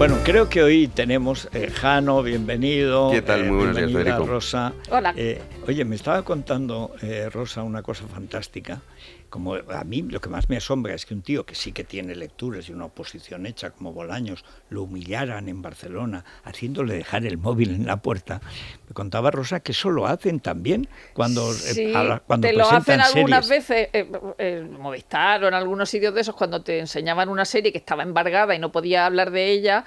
Bueno, creo que hoy tenemos eh, Jano, bienvenido. ¿Qué tal? Eh, Muy buenos Rosa. Hola. Eh, oye, me estaba contando Rosa una cosa fantástica como a mí lo que más me asombra es que un tío que sí que tiene lecturas y una oposición hecha como Bolaños lo humillaran en Barcelona haciéndole dejar el móvil en la puerta. Me contaba Rosa que eso lo hacen también cuando eh, te lo hacen algunas veces eh, eh, en Movistar o en algunos sitios de esos cuando te enseñaban una serie que estaba embargada y no podía hablar de ella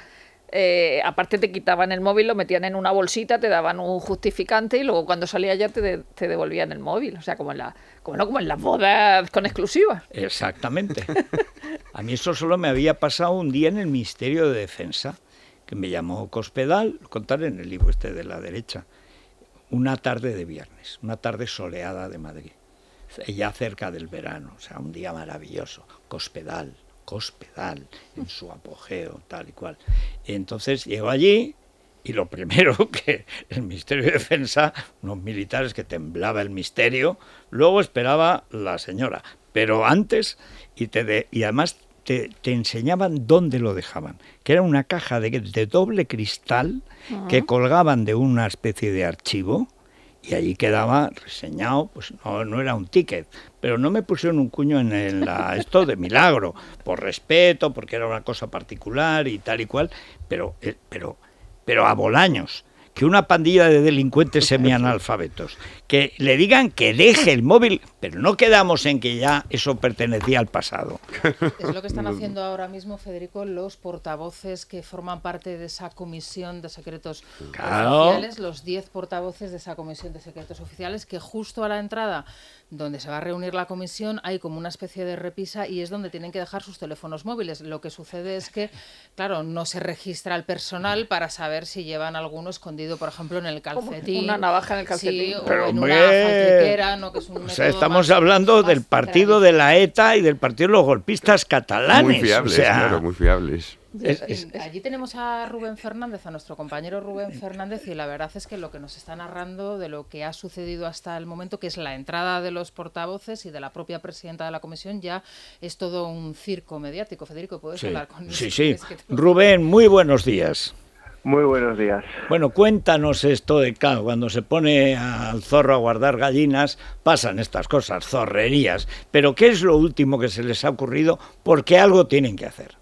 eh, aparte te quitaban el móvil, lo metían en una bolsita, te daban un justificante y luego cuando salía ya te, devolvían el móvil. O sea, como en, la, como, como en las bodas con exclusivas. Exactamente. A mí eso solo me había pasado un día en el Ministerio de Defensa, que me llamó Cospedal, contar en el libro este de la derecha, una tarde de viernes, una tarde soleada de Madrid, ya cerca del verano, o sea, un día maravilloso, Cospedal, Cospedal, en su apogeo, tal y cual. Entonces llegó allí y lo primero que el Ministerio de Defensa, unos militares que temblaba el misterio, luego esperaba la señora, pero antes, y, te y además te, enseñaban dónde lo dejaban, que era una caja de, doble cristal que colgaban de una especie de archivo y allí quedaba reseñado, pues no, no, era un ticket, pero no me pusieron un cuño en, el, esto de milagro, por respeto, porque era una cosa particular y tal y cual, pero, eh, pero, pero a Bolaños, que una pandilla de delincuentes semianalfabetos, que le digan que deje el móvil, pero no quedamos en que ya eso pertenecía al pasado. Es lo que están haciendo ahora mismo, Federico, los portavoces que forman parte de esa comisión de secretos oficiales, los 10 portavoces de esa comisión de secretos oficiales, que justo a la entrada donde se va a reunir la comisión hay como una especie de repisa y es donde tienen que dejar sus teléfonos móviles. Lo que sucede es que, claro, no se registra el personal para saber si llevan alguno escondido, por ejemplo, en el calcetín. Una navaja en el calcetín. pero, estamos hablando del partido de la ETA y del partido de los golpistas catalanes. Muy fiables, Allí tenemos a Rubén Fernández, a nuestro compañero Rubén Fernández, y la verdad es que lo que nos está narrando de lo que ha sucedido hasta el momento, que es la entrada de los portavoces y de la propia presidenta de la comisión, ya es todo un circo mediático. Federico, ¿puedes hablar con nosotros? Sí, sí. Rubén, muy buenos días. Muy buenos días. Bueno, cuéntanos esto de cal, Cuando se pone al zorro a guardar gallinas, pasan estas cosas, zorrerías. Pero ¿qué es lo último que se les ha ocurrido? Porque algo tienen que hacer.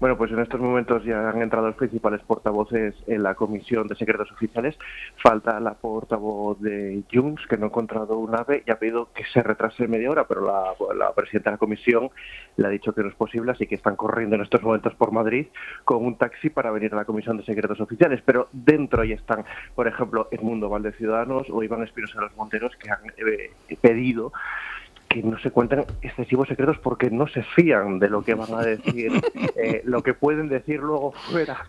Bueno, pues en estos momentos ya han entrado los principales portavoces en la Comisión de Secretos Oficiales. Falta la portavoz de Junts, que no ha encontrado un AVE y ha pedido que se retrase media hora, pero la, presidenta de la Comisión le ha dicho que no es posible, así que están corriendo en estos momentos por Madrid con un taxi para venir a la Comisión de Secretos Oficiales. Pero dentro ahí están, por ejemplo, Edmundo Valde Ciudadanos o Iván Espinosa de los Monteros, que han eh, pedido que no se cuentan excesivos secretos porque no se fían de lo que van a decir, eh, lo que pueden decir luego fuera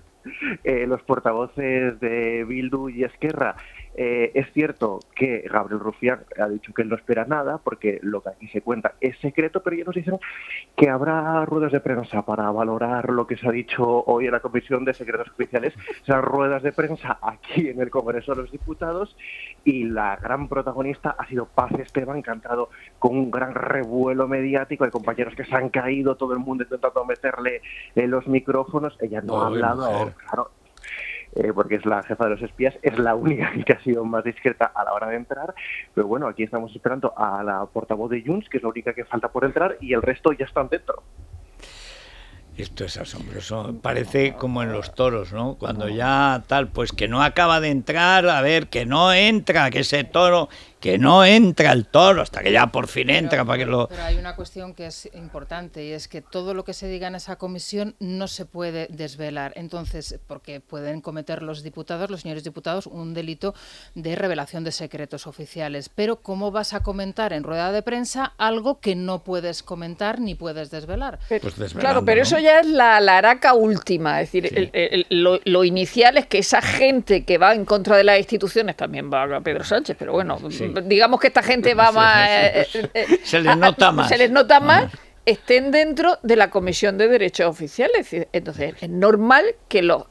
eh, los portavoces de Bildu y Esquerra. Eh, es cierto que Gabriel Rufián ha dicho que él no espera nada porque lo que aquí se cuenta es secreto, pero ya nos dicen que habrá ruedas de prensa para valorar lo que se ha dicho hoy en la Comisión de Secretos judiciales Serán ruedas de prensa aquí en el Congreso de los Diputados y la gran protagonista ha sido Paz Esteban, encantado con un gran revuelo mediático. Hay compañeros que se han caído, todo el mundo intentando meterle eh, los micrófonos. Ella no ha hablado, claro eh, porque es la jefa de los espías, es la única que ha sido más discreta a la hora de entrar. Pero bueno, aquí estamos esperando a la portavoz de Junts, que es la única que falta por entrar, y el resto ya están dentro. Esto es asombroso. Parece como en los toros, ¿no? Cuando ya tal, pues que no acaba de entrar, a ver, que no entra, que ese toro que no entra el toro hasta que ya por fin entra para que lo... Pero hay una cuestión que es importante y es que todo lo que se diga en esa comisión no se puede desvelar. Entonces, porque pueden cometer los diputados, los señores diputados, un delito de revelación de secretos oficiales. Pero ¿cómo vas a comentar en rueda de prensa algo que no puedes comentar ni puedes desvelar? Pues claro, pero eso ya es la, la última. Es decir, lo, inicial es que esa gente que va en contra de las instituciones también va a Pedro Sánchez, pero bueno... Sí digamos que esta gente va más... Eh, pues. eh, eh, se les nota más. Se les nota más estén dentro de la Comisión de Derechos Oficiales. Entonces, es normal que los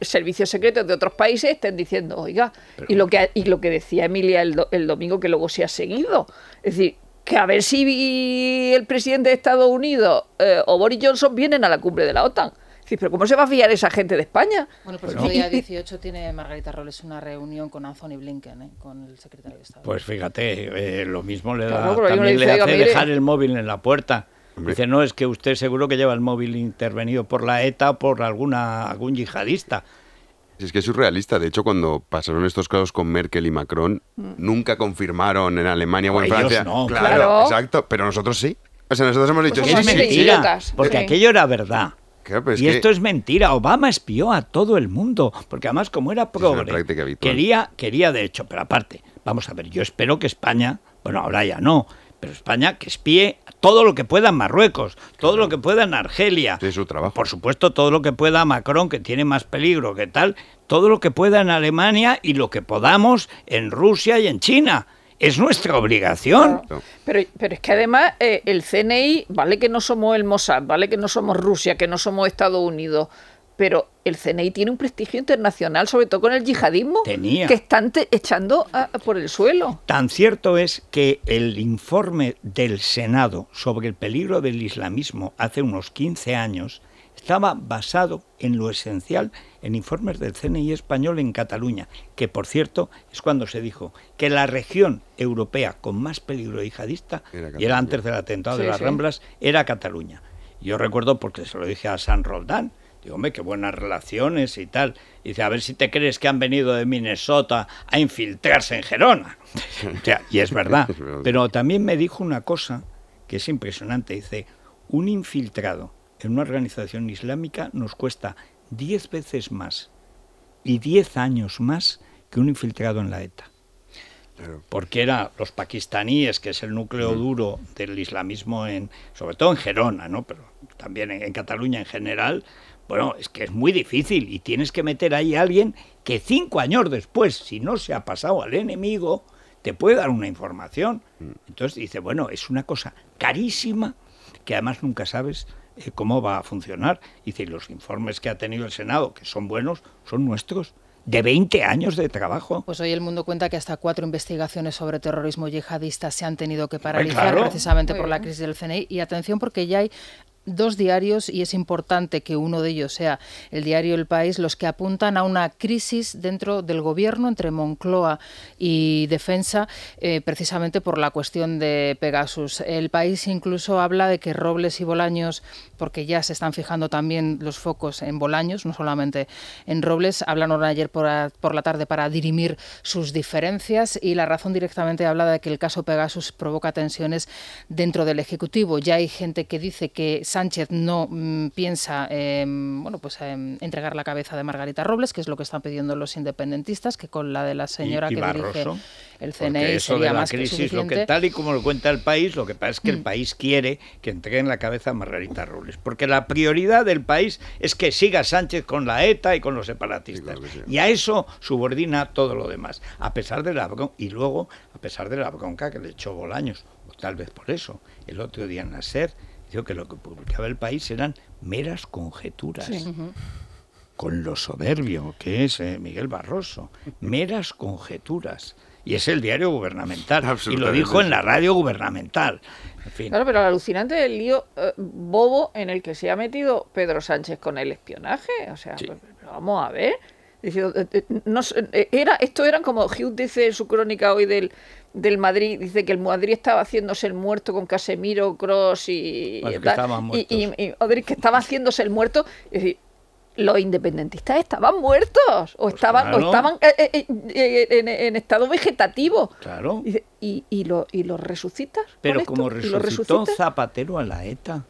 servicios secretos de otros países estén diciendo, oiga, y, lo que, y lo que decía Emilia el, domingo, que luego se ha seguido. Es decir, que a ver si el presidente de Estados Unidos o Boris Johnson vienen a la cumbre de la OTAN pero ¿cómo se va a fiar esa gente de España? Bueno, pues, pues el día 18 tiene Margarita Robles una reunión con Anthony Blinken, ¿eh? con el secretario de Estado. Pues fíjate, eh, lo mismo le da, también le, hace dejar el móvil en la puerta. Dice, no, es que usted seguro que lleva el móvil intervenido por la ETA o por alguna, algún yihadista. Es que es surrealista. De hecho, cuando pasaron estos casos con Merkel y Macron, mm. nunca confirmaron en Alemania o, en Francia. Claro, exacto. Pero nosotros sí. O sea, nosotros hemos pues dicho pues sí, Porque aquello era verdad y esto es mentira. Obama espió a todo el mundo, porque además como era pobre, quería, quería de hecho, pero aparte, vamos a ver, yo espero que España, bueno, ahora ya no, pero España que espíe todo lo que pueda en Marruecos, todo lo que pueda en Argelia. su trabajo. Por supuesto, todo lo que pueda Macron, que tiene más peligro que tal, todo lo que pueda en Alemania y lo que podamos en Rusia y en China. Es nuestra obligación. Pero, pero es que además eh, el CNI, vale que no somos el Mossad, vale que no somos Rusia, que no somos Estados Unidos, pero el CNI tiene un prestigio internacional, sobre todo con el yihadismo, que están echando por el suelo. Tan cierto es que el informe del Senado sobre el peligro del islamismo hace unos 15 años estaba basado en lo esencial en informes del CNI español en Cataluña, que por cierto es cuando se dijo que la región europea con más peligro yihadista, y era antes del atentado de las Ramblas, era Cataluña. Yo recuerdo porque se lo dije a San Roldán, Digo, hombre, qué buenas relaciones y tal. Y dice, a ver si te crees que han venido de Minnesota a infiltrarse en Gerona. y es verdad. Pero también me dijo una cosa que es impresionante. Dice, un infiltrado en una organización islámica nos cuesta 10 veces más y 10 años más que un infiltrado en la ETA. Porque era los pakistaníes, que es el núcleo duro del islamismo, en, sobre todo en Gerona, ¿no? pero también en, Cataluña en general, bueno, es que es muy difícil y tienes que meter ahí a alguien que cinco años después, si no se ha pasado al enemigo, te puede dar una información. Mm. Entonces dice, bueno, es una cosa carísima que además nunca sabes eh, cómo va a funcionar. Y si los informes que ha tenido el Senado, que son buenos, son nuestros de 20 años de trabajo. Pues hoy el mundo cuenta que hasta cuatro investigaciones sobre terrorismo yihadista se han tenido que paralizar precisamente por la crisis del CNI. Y atención porque ya hay dos diarios y es importante que uno de ellos sea el diario El País, los que apuntan a una crisis dentro del gobierno entre Moncloa y Defensa, eh, precisamente por la cuestión de Pegasus. El País incluso habla de que Robles y Bolaños, porque ya se están fijando también los focos en Bolaños, no solamente en Robles, hablaron ayer por, por la tarde para dirimir sus diferencias y la razón directamente habla de que el caso Pegasus provoca tensiones dentro del Ejecutivo. Ya hay gente que dice que Sánchez no mm, piensa em, bueno, pues, em, entregar la cabeza de Margarita Robles, que es lo que están pidiendo los independentistas, que con la de la señora que el CNI e eso la crisis, lo que tal y como lo cuenta el país, lo que pasa es que el mm. país quiere que entreguen la cabeza a Margarita Robles, porque la prioridad del país es que siga Sánchez con la ETA y con los separatistas. y a eso subordina todo lo demás, a pesar de la y luego a pesar de la bronca que le echó Bolaños, o tal vez por eso, el otro día en Dijo que lo que publicaba el país eran meras conjeturas. Con lo soberbio que es eh, Miguel Barroso. Meras conjeturas. Y es el diario gubernamental. Y lo dijo en la radio gubernamental. Claro, pero alucinante el lío eh, bobo en el que se ha metido Pedro Sánchez con el espionaje. O sea, pues, vamos a ver. Eh, eh, no, eh, era, esto eran como Hughes dice en su crónica hoy del, del Madrid, dice que el Madrid estaba haciéndose el muerto con Casemiro, Cross y, Odri y, que estaba haciéndose el muerto. los independentistas estaban muertos o pues estaban, estaban en, estado vegetativo. Claro. Y, y, los resucitas. Pero como resucitó Zapatero a la ETA,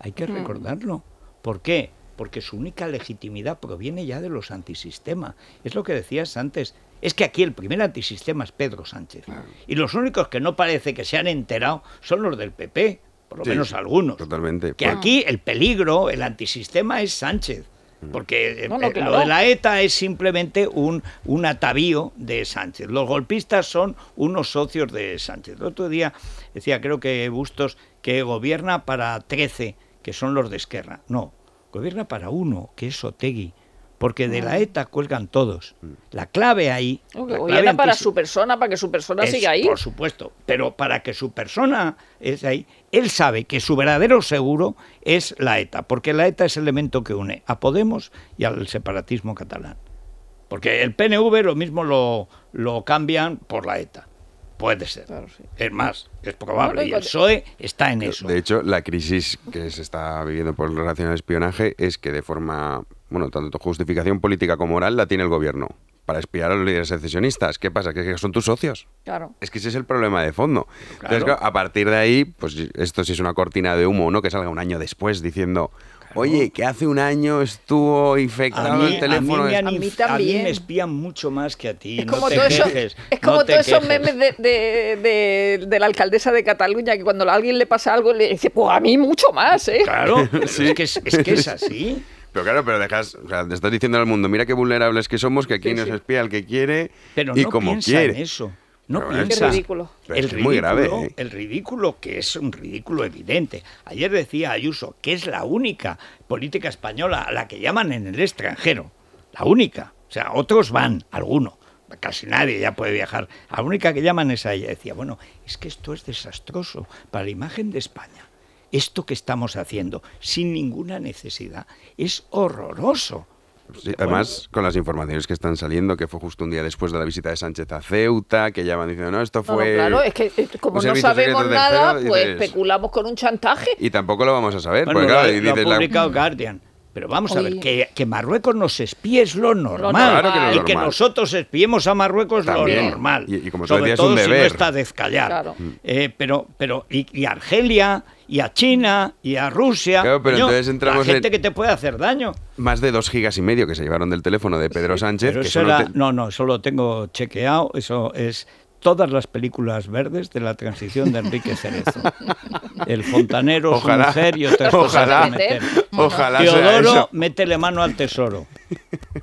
hay que mm. recordarlo. ¿Por qué? porque su única legitimidad proviene ya de los antisistema. Es lo que decías antes, es que aquí el primer antisistema es Pedro Sánchez. Y los únicos que no parece que se han enterado son los del PP, por lo menos algunos. Totalmente. Que aquí el peligro, el antisistema es Sánchez. Mm. Porque eh, eh, lo de la ETA es simplemente un, un atavío de Sánchez. Los golpistas son unos socios de Sánchez. El otro día decía, creo que Bustos, que gobierna para 13, que son los de Esquerra. No, gobierna para uno, que es Otegui, porque de la ETA cuelgan todos. La clave ahí... Gobierna para su persona, para que su persona siga ahí. Por supuesto, pero para que su persona esté ahí, él sabe que su verdadero seguro es la ETA, porque la ETA es el elemento que une a Podemos y al separatismo catalán. Porque el PNV lo mismo lo, lo cambian por la ETA. Puede ser. Es más, es probable. y el PSOE está en eso. De hecho, la crisis que se está viviendo por relación al espionaje es que de forma, bueno, tanto justificación política como moral la tiene el gobierno para espiar a los líderes secesionistas. ¿Qué pasa? Que son tus socios. Claro. Es que ese es el problema de fondo. Entonces, a partir de ahí, pues esto sí es una cortina de humo, ¿no? Que salga un año después diciendo, Oye, que hace un año estuvo infectado el teléfono. A mí, me a mí también. A me espían mucho más que a ti. Es como todos esos memes de, la alcaldesa de Cataluña que cuando a alguien le pasa algo le dice, pues a mí mucho más, ¿eh? Claro, es, que es, así. Pero claro, pero dejas, o sea, te estás diciendo al mundo, mira qué vulnerables que somos, que aquí nos espía el que quiere pero y no como piensa En eso no el ridículo, muy grave, ¿eh? el ridículo que es un ridículo evidente. Ayer decía Ayuso que es la única política española a la que llaman en el extranjero, la única. O sea, otros van, alguno, casi nadie ya puede viajar. La única que llaman es a ella. Decía, bueno, es que esto es desastroso para la imagen de España. Esto que estamos haciendo, sin ninguna necesidad, es horroroso además, pues, con las informaciones que están saliendo, que fue justo un día después de la visita de Sánchez a Ceuta, que ya van diciendo, no, esto fue. claro, es que eh, como no sabemos nada, pues especulamos con un chantaje. Y tampoco lo vamos a saber, ha publicado Guardian. Pero vamos a ver, que, Marruecos nos espíe es lo normal. y que nosotros espiemos a Marruecos es lo normal. Sobre todo si no está descallar eh, pero, pero, y Argelia y a China y a Rusia. pero entonces gente que te puede hacer daño. Más de dos gigas y medio que se llevaron del teléfono de Pedro Sánchez. No, no, solo tengo chequeado. Eso es todas las películas verdes de la transición de Enrique Cerezo. El fontanero, ojalá, su mujer y otras ojalá, meter. Ojalá Teodoro, sea eso. métele mano al tesoro.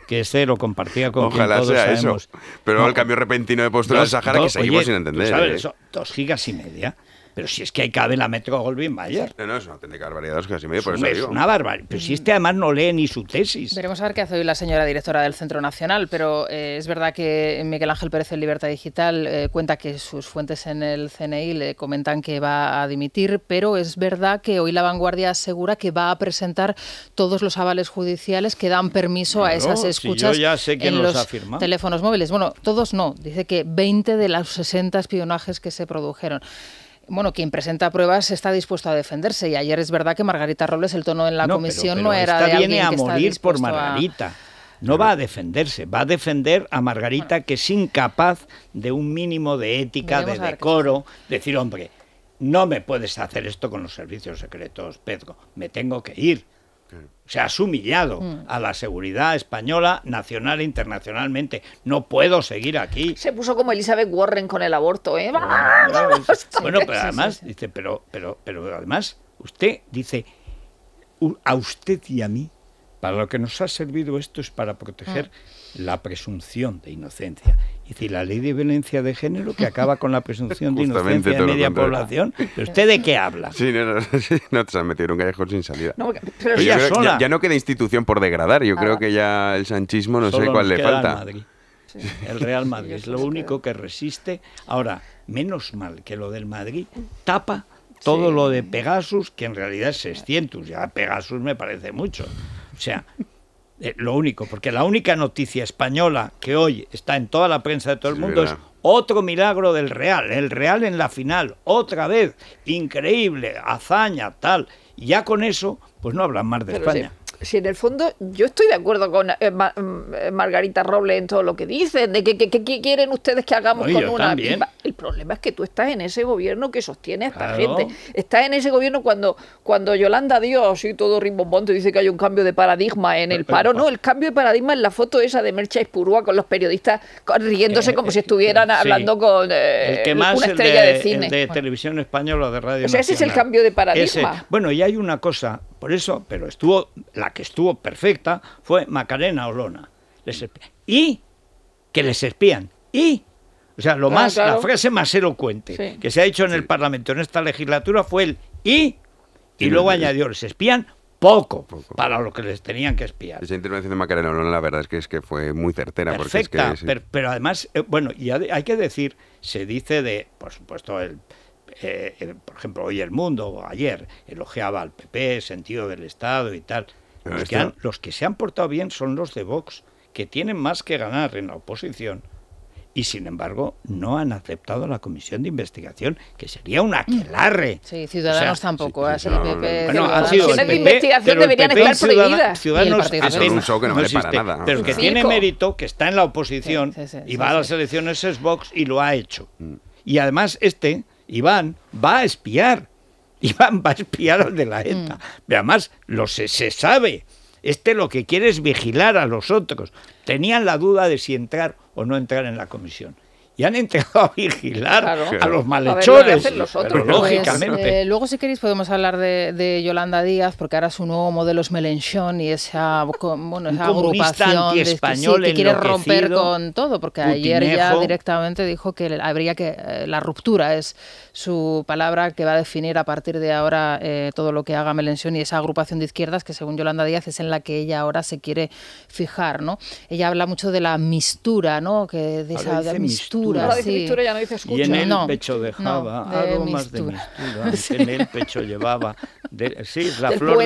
Que ese lo compartía con ojalá todos sea Eso. Pero el cambio repentino de postura de Sahara que seguimos sin entender. Sabes, ¿eh? dos gigas y media. Pero si es que ahí cabe la Metro Goldwyn Mayer. No, no, es una auténtica barbaridad, es casi medio, por es Es una barbaridad. Pero si este además no lee ni su tesis. Veremos a ver qué hace hoy la señora directora del Centro Nacional, pero eh, es verdad que Miguel Ángel Pérez en Libertad Digital eh, cuenta que sus fuentes en el CNI le comentan que va a dimitir, pero es verdad que hoy La Vanguardia asegura que va a presentar todos los avales judiciales que dan permiso a esas escuchas yo ya sé quién en los teléfonos móviles. Bueno, todos no. Dice que 20 de los 60 espionajes que se produjeron bueno, quien presenta pruebas está dispuesto a defenderse. Y ayer es verdad que Margarita Robles, el tono en la comisión no era esta de viene a morir por Margarita. No va a defenderse, va a defender a Margarita que es incapaz de un mínimo de ética, de decoro, decir, hombre, no me puedes hacer esto con los servicios secretos, Pedro, me tengo que ir se ha has humillado mm. a la seguridad española nacional e internacionalmente. No puedo seguir aquí. Se puso como Elizabeth Warren con el aborto, ¿eh? Bueno, pero además, dice, pero, pero, pero además, usted dice, a usted y a mí, para lo que nos ha servido esto es para proteger mm la presunción de inocencia. Y si la ley de violencia de género que acaba con la presunción de inocencia de media población. ¿Pero usted de qué habla? Sí, no, no, no te has metido un callejón sin salida. ya, no queda institución por degradar. Yo ah, creo que ya el sanchismo no sé cuál le falta. El, el Real Madrid es lo único que resiste. Ahora, menos mal que lo del Madrid tapa todo lo de Pegasus, que en realidad es 600. Ya Pegasus me parece mucho. O sea, eh, lo único, porque la única noticia española que hoy está en toda la prensa de todo el mundo es otro milagro del Real, el Real en la final, otra vez, increíble, hazaña, tal. Y ya con eso, pues no hablan más de España si en el fondo yo estoy de acuerdo con eh, mm, eh, Margarita Robles en todo lo que dicen, de que, quieren ustedes que hagamos con una... El problema es que tú estás en ese gobierno que sostiene a esta gente. Estás en ese gobierno cuando, cuando Yolanda Dios y todo rimbombante dice que hay un cambio de paradigma en el eh, paro. No, el cambio de paradigma es la foto esa de Mercha Espurúa con los periodistas riéndose como si estuvieran hablando con una estrella de, cine. de televisión española o de radio. O sea, ese es el cambio de paradigma. Bueno, y hay una cosa por eso, pero estuvo, la que estuvo perfecta fue Macarena Olona. y que les espían. Y, o sea, lo ah, más, la frase más elocuente que se ha hecho en el Parlamento en esta legislatura fue el y, y, luego añadió, les espían poco, para lo que les tenían que espiar. Esa intervención de Macarena Olona, la verdad es que, es que fue muy certera. Perfecta, pero además, eh, bueno, y hay que decir, se dice de, por supuesto, el eh, por ejemplo, hoy el mundo o ayer elogiaba al PP, sentido del Estado y tal. Ah, los que, se han portado bien son los de Vox, que tienen más que ganar en la oposición y sin embargo no han aceptado la comisión de investigación, que sería un aquelarre. Sí, Ciudadanos tampoco, no, ha sido de investigación deberían estar prohibidas. Ciudadanos un show que no, no para nada. Pero que tiene mérito, que está en la oposición y va a las elecciones es Vox y lo ha hecho. Mm. Y además este Iván va a espiar. Iván va a espiar al de la mm. ETA. además, lo se, se sabe. Este lo que quiere es vigilar a los otros. Tenían la duda de si entrar o no entrar en la comisión y han entrado a vigilar a los malhechores. lógicamente. Eh, luego, si queréis, podemos hablar de, Yolanda Díaz, porque ahora su nuevo modelo es Melenchón y esa, bueno, agrupación este que quiere romper con todo, porque ayer ya directamente dijo que habría que. Eh, la ruptura es su palabra que va a definir a partir de ahora eh, todo lo que haga Melenchón y esa agrupación de izquierdas que, según Yolanda Díaz, es en la que ella ahora se quiere fijar. ¿no? Ella habla mucho de la mistura, ¿no? que de esa mistura y en el pecho dejaba aromas de mistura. En el pecho llevaba, la flor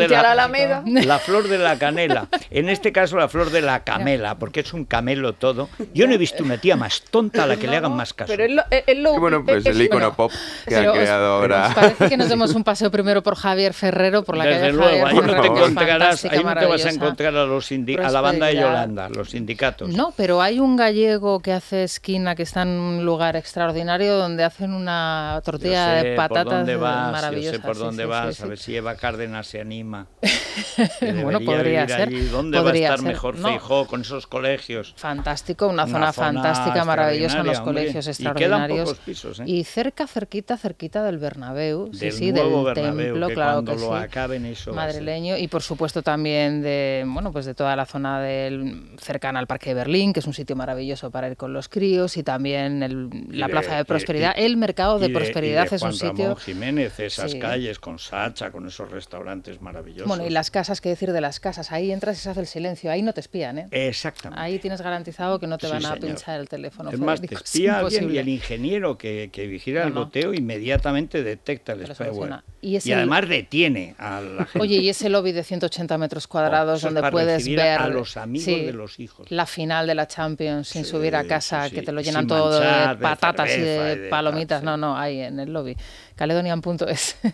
de la, canela. En este caso la flor de la camela, porque es un camelo todo. Yo no he visto una tía más tonta a la que le hagan más caso. Pero él pues, el icono pop que ha creado ahora. parece que nos demos un paseo primero por Javier Ferrero, por la calle Javier ahí no te ahí no te vas a encontrar a los a la banda de Yolanda, los sindicatos. No, pero hay un gallego que hace esquina que está un lugar extraordinario donde hacen una tortilla de patatas maravillosa. sé por dónde vas, a ver si Eva Cárdenas se anima. bueno, podría ser. ¿Dónde podría va a estar mejor no. con esos colegios? Fantástico, una, zona, fantástica, maravillosa, unos colegios extraordinarios. ¿eh? Y, cerca, cerquita, cerquita del Bernabéu, del sí, Bernabéu, templo, claro que lo acaben eso madrileño y por supuesto también de bueno, pues de toda la zona del cercana al Parque de Berlín, que es un sitio maravilloso para ir con los críos y también en la Plaza de Prosperidad. el mercado de, Prosperidad de es Juan un Ramón Jiménez, esas calles con Sacha, con esos restaurantes maravillosos. Bueno, y las casas, qué decir de las casas. Ahí entras y se hace el silencio. Ahí no te espían, ¿eh? Exactamente. Ahí tienes garantizado que no te van a pinchar el teléfono. Es más, te espía y el ingeniero que, vigila el goteo inmediatamente detecta el spyware. Y, además detiene a la gente. Oye, y ese lobby de 180 metros oh, cuadrados donde puedes ver a los amigos de los hijos. La final de la Champions sin subir a casa, que te lo llenan todo de patatas y de, palomitas. no, no, hay en el lobby. Caledonian.es.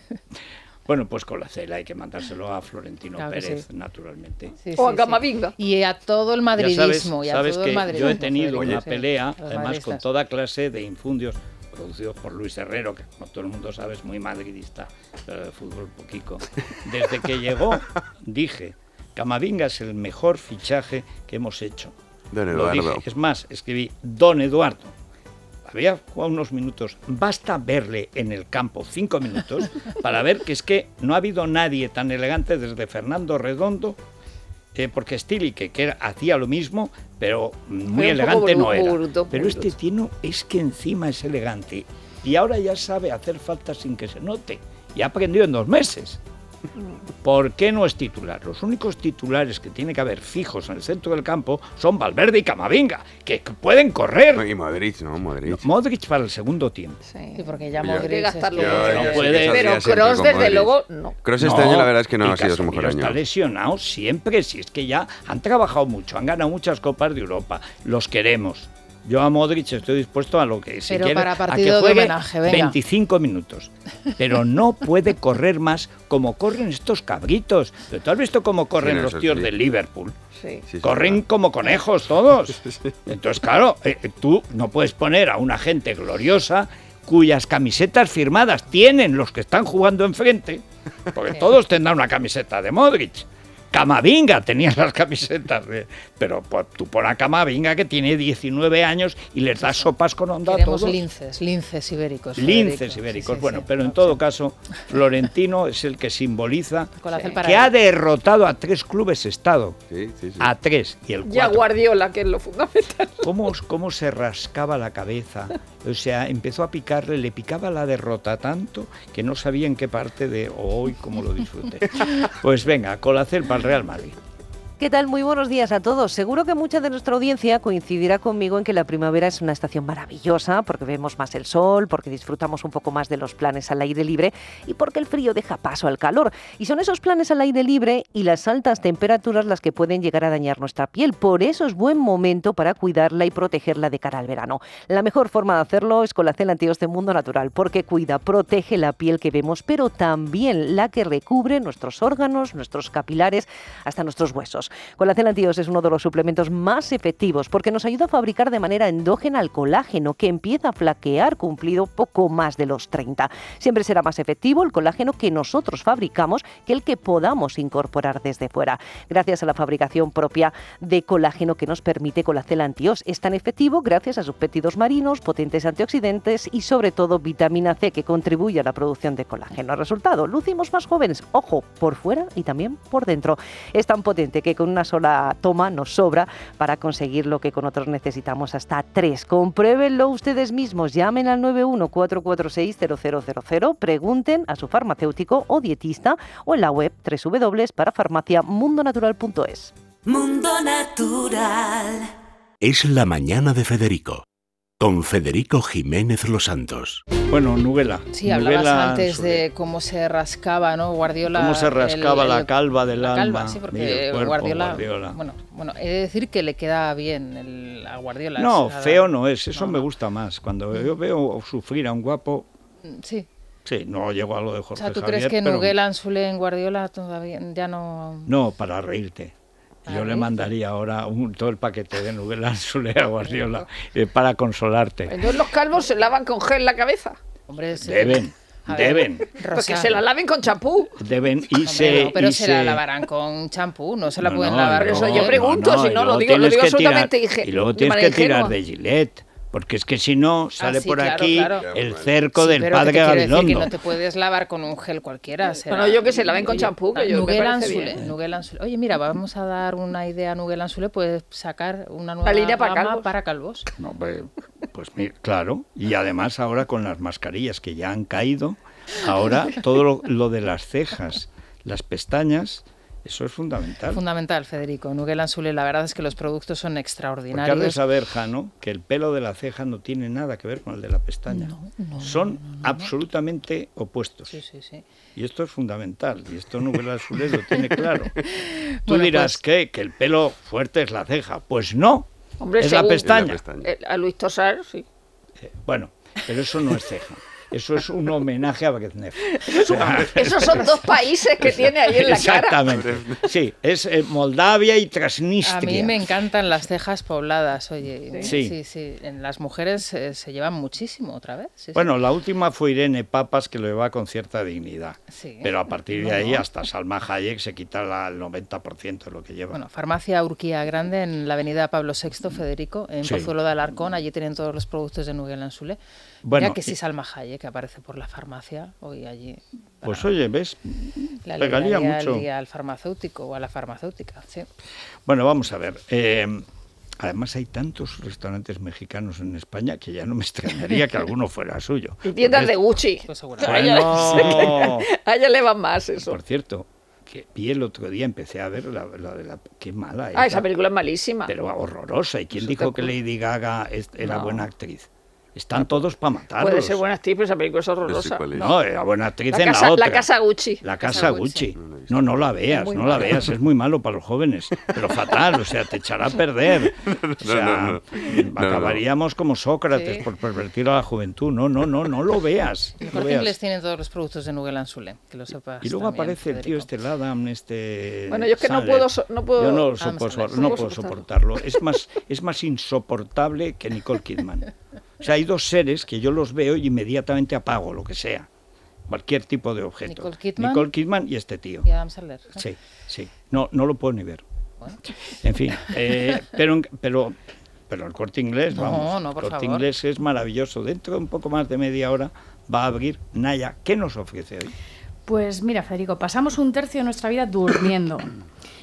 Bueno, pues con la cela hay que mandárselo a Florentino Pérez, naturalmente. o a Camavinga. Y a todo el madridismo. y yo he tenido una pelea, además con toda clase de infundios producido por Luis Herrero, que como todo el mundo sabe es muy madridista, pero de fútbol poquico. Desde que llegó, dije, Camavinga es el mejor fichaje que hemos hecho. Don Eduardo. Lo dije. Es más, escribí, Don Eduardo. Había jugado unos minutos. Basta verle en el campo cinco minutos para ver que es que no ha habido nadie tan elegante desde Fernando Redondo eh, porque Stili que, hacía lo mismo, pero muy elegante no era. pero este tino es que encima es elegante y ahora ya sabe hacer falta sin que se note y ha aprendido en dos meses. ¿Por qué no es titular? Los únicos titulares que tiene que haber fijos en el centro del campo son Valverde y Camavinga, que pueden correr. Y Madrid, ¿no? Madrid. Madrid para el segundo tiempo. Sí, porque ya Modric gastarlo no puede. Pero Cross, desde luego, no. Cross este año la verdad es que no ha sido su mejor año. Está lesionado siempre, si es que ya han trabajado mucho, han ganado muchas copas de Europa, los queremos. Yo a Modric estoy dispuesto a lo que se pero para a que juegue 25 minutos, pero no puede correr más como corren estos cabritos. tú has visto cómo corren los tíos de Liverpool. Corren como conejos todos. Entonces, claro, eh, eh, tú no puedes poner a una gente gloriosa cuyas camisetas firmadas tienen los que están jugando enfrente, porque todos tendrán una camiseta de Modric. Camavinga tenías las camisetas. pero pues, tú pon a Camavinga que tiene 19 años y les das sopas con onda linces, linces ibéricos. Linces ibéricos, bueno, pero en todo caso, Florentino es el que simboliza que ha derrotado a tres clubes Estado. A tres y el cuatro. Y Guardiola, que es lo fundamental. ¿Cómo, ¿Cómo se rascaba la cabeza? O sea, empezó a picarle, le picaba la derrota tanto que no sabía en qué parte de hoy, cómo lo disfruté. Pues venga, Colacel para Real Madrid. ¿Qué tal? Muy buenos días a todos. Seguro que mucha de nuestra audiencia coincidirá conmigo en que la primavera es una estación maravillosa porque vemos más el sol, porque disfrutamos un poco más de los planes al aire libre y porque el frío deja paso al calor. Y son esos planes al aire libre y las altas temperaturas las que pueden llegar a dañar nuestra piel. Por eso es buen momento para cuidarla y protegerla de cara al verano. La mejor forma de hacerlo es con la cel de Mundo Natural porque cuida, protege la piel que vemos, pero también la que recubre nuestros órganos, nuestros capilares, hasta nuestros huesos. Colacel antios es uno de los suplementos más efectivos porque nos ayuda a fabricar de manera endógena el colágeno que empieza a flaquear cumplido poco más de los 30. Siempre será más efectivo el colágeno que nosotros fabricamos que el que podamos incorporar desde fuera. Gracias a la fabricación propia de colágeno que nos permite antios es tan efectivo gracias a sus péptidos marinos, potentes antioxidantes y sobre todo vitamina C que contribuye a la producción de colágeno. Resultado, lucimos más jóvenes, ojo, por fuera y también por dentro. Es tan potente que con una sola toma nos sobra para conseguir lo que con otros necesitamos hasta tres. Compruébenlo ustedes mismos, llamen al 914460000, pregunten a su farmacéutico o dietista o en la web www.parafarmaciamundonatural.es. Mundo Natural. Es la mañana de Federico con Federico Jiménez Los Santos. Bueno, Nugela, Sí, hablabas antes de cómo se rascaba, ¿no? Guardiola. Cómo se rascaba la calva del la calva, sí, porque Guardiola, Bueno, bueno, he de decir que le queda bien el, a Guardiola. No, feo no es, eso me gusta más. Cuando yo veo sufrir a un guapo. Mm, sí. Sí, no llego a lo de Jorge. O sea, ¿tú crees que pero... Nubela, en Guardiola todavía ya no. No, para reírte. Yo le mandaría ahora todo el paquete de nubelas a Guardiola eh, para consolarte. Entonces los calvos se lavan con gel la cabeza. Deben. Deben. Porque se la laven con champú. Deben y se. pero se, la lavarán con champú, no se la pueden lavar. yo pregunto, si no lo digo, lo digo absolutamente Y luego tienes que tirar de gilet porque es que si no, sale ah, por aquí el cerco del padre Gabilondo. Decir que no te puedes lavar con un gel cualquiera. Bueno, yo que se laven con champú, que yo Oye, mira, vamos a dar una idea a Nugel Anzule, puedes sacar una nueva línea para calvos. Para calvos. No, pues, claro. Y además ahora con las mascarillas que ya han caído, ahora todo lo de las cejas, las pestañas eso es fundamental. Fundamental, Federico. Nugel Anzule, la verdad es que los productos son extraordinarios. Porque de saber, Jano, que el pelo de la ceja no tiene nada que ver con el de la pestaña. son absolutamente opuestos. Sí, sí, sí. Y esto es fundamental. Y esto Nugel Anzule lo tiene claro. Tú dirás pues que, el pelo fuerte es la ceja. Pues no. es, la pestaña. Eh, a Luis Tosar, sí. Eh, bueno, pero eso no es ceja. Eso es un homenaje a Brezhnev. esos son dos países que tiene ahí en la Exactamente. Sí, es eh, Moldavia y Transnistria. A mí me encantan las cejas pobladas, oye. Sí, sí. En las mujeres eh, se llevan muchísimo otra vez. bueno, la última fue Irene Papas, que lo lleva con cierta dignidad. Pero a partir de ahí, hasta Salma Hayek se quita el 90% de lo que lleva. Bueno, farmacia Urquía Grande en la avenida Pablo VI, Federico, en Pozuelo de Alarcón. Allí tienen todos los productos de Nuguel Anzulé. Bueno, ya que si sí Salma Hayek que aparece por la farmacia hoy allí. Pues oye, ¿ves? La mucho. Al farmacéutico o a la farmacéutica, sí. Bueno, vamos a ver. Em, además hay tantos restaurantes mexicanos en España que ya no me extrañaría que alguno fuera suyo. tiendas de Gucci. Pues a, le van más eso. Por cierto, que el otro día, empecé a ver la, de la... Qué mala. Ah, esa película es malísima. Pero horrorosa. ¿Y quién dijo que Lady Gaga era buena actriz? Están todos para matar Puede ser buena actriz, pero esa película es horrorosa. No, eh, la buena actriz en la otra. La Casa Gucci. La Casa Gucci. No, no la veas, no la veas. Es muy malo para los jóvenes, pero fatal. O sea, te echará a perder. O sea, acabaríamos como Sócrates por pervertir a la juventud. No, no, no, no lo veas. veas. les tienen todos los productos de Nugel Anzule, que lo sepas. Y luego aparece el tío este Ladam, este... Bueno, yo es que no puedo, no puedo... Yo no puedo soportarlo. Es más, es más insoportable que Nicole Kidman. O sea, hay dos seres que yo los veo y inmediatamente apago lo que sea. Cualquier tipo de objeto. Nicole Kidman, Nicole Kidman y este tío. Y Adam Sandler. Sí, sí. No, no lo puedo ni ver. En fin, eh, pero, pero, pero el corte inglés, vamos. el corte inglés es maravilloso. Dentro de un poco más de media hora va a abrir Naya. ¿Qué nos ofrece hoy? Pues mira, Federico, pasamos un tercio de nuestra vida durmiendo.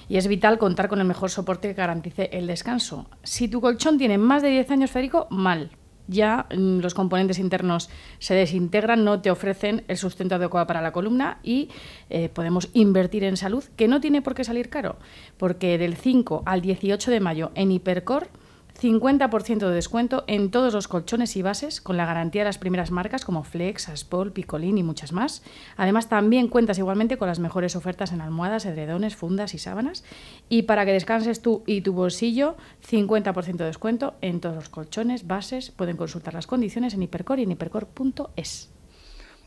Y es vital contar con el mejor soporte que garantice el descanso. Si tu colchón tiene más de 10 años, Federico, mal, ya mm, los componentes internos se desintegran, no te ofrecen el sustento adecuado para la columna y eh, podemos invertir en salud, que no tiene por qué salir caro, porque del 5 al 18 de mayo en Hipercor 50% de descuento en todos los colchones y bases con la garantía de las primeras marcas como Flex, Aspol, Picolín y muchas más. Además, también cuentas igualmente con las mejores ofertas en almohadas, edredones, fundas y sábanas. Y para que descanses tú y tu bolsillo, 50% de descuento en todos los colchones, bases. Pueden consultar las condiciones en Hipercor y en hipercor.es.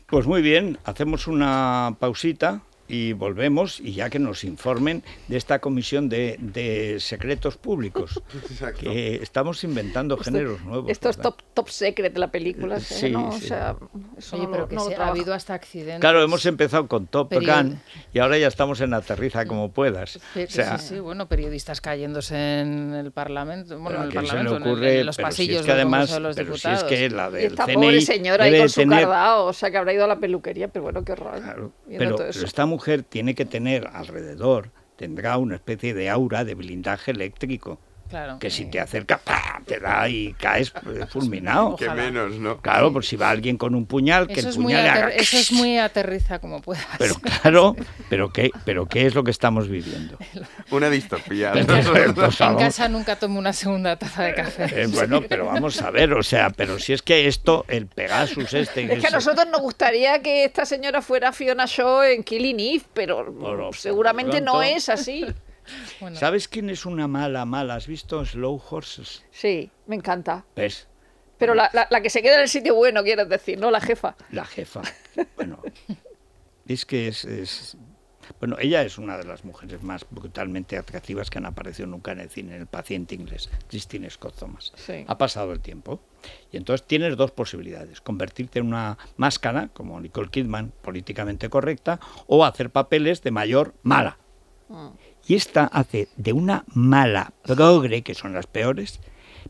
Pues muy bien, hacemos una pausita y volvemos y ya que nos informen de esta comisión de, secretos públicos. Que estamos inventando géneros nuevos. Esto es top, top secret de la película. ¿eh? Sí, O sea, pero que ha habido hasta accidentes. Claro, hemos empezado con Top Gun y ahora ya estamos en Aterriza como puedas. Sí, sí, bueno, periodistas cayéndose en el Parlamento, bueno, en el Parlamento, ocurre, en, los pasillos si es que además, de los diputados. Si es que la del esta pobre señora ahí con su tener... o sea, que habrá ido a la peluquería, pero bueno, qué raro. Claro, pero, pero muy tiene que tener alrededor, tendrá una especie de aura de blindaje eléctrico que si te acerca, te da y caes eh, fulminado. menos, ¿no? Claro, por si va alguien con un puñal, que eso el puñal Eso es muy aterriza como puedas. Pero claro, pero ¿qué, pero ¿qué es lo que estamos viviendo? Una distopía. Pues, pues, pues, en casa nunca tomo una segunda taza de café. Eh, bueno, pero vamos a ver, o sea, pero si es que esto, el Pegasus este... Es que a nosotros nos gustaría que esta señora fuera Fiona Shaw en Killing Eve, pero seguramente no es así. ¿Sabes quién es una mala, mala? ¿Has visto Slow Horses? Sí, me encanta. ¿Ves? Pero la, que se queda en el sitio bueno, quieres decir, ¿no? La jefa. La jefa. Bueno, es que es, Bueno, ella es una de las mujeres más brutalmente atractivas que han aparecido nunca en el cine, en el paciente inglés, Christine Scott Thomas. Ha pasado el tiempo. Y entonces tienes dos posibilidades, convertirte en una máscara, como Nicole Kidman, políticamente correcta, o hacer papeles de mayor mala. Ah. Y esta hace de una mala progre, que son las peores,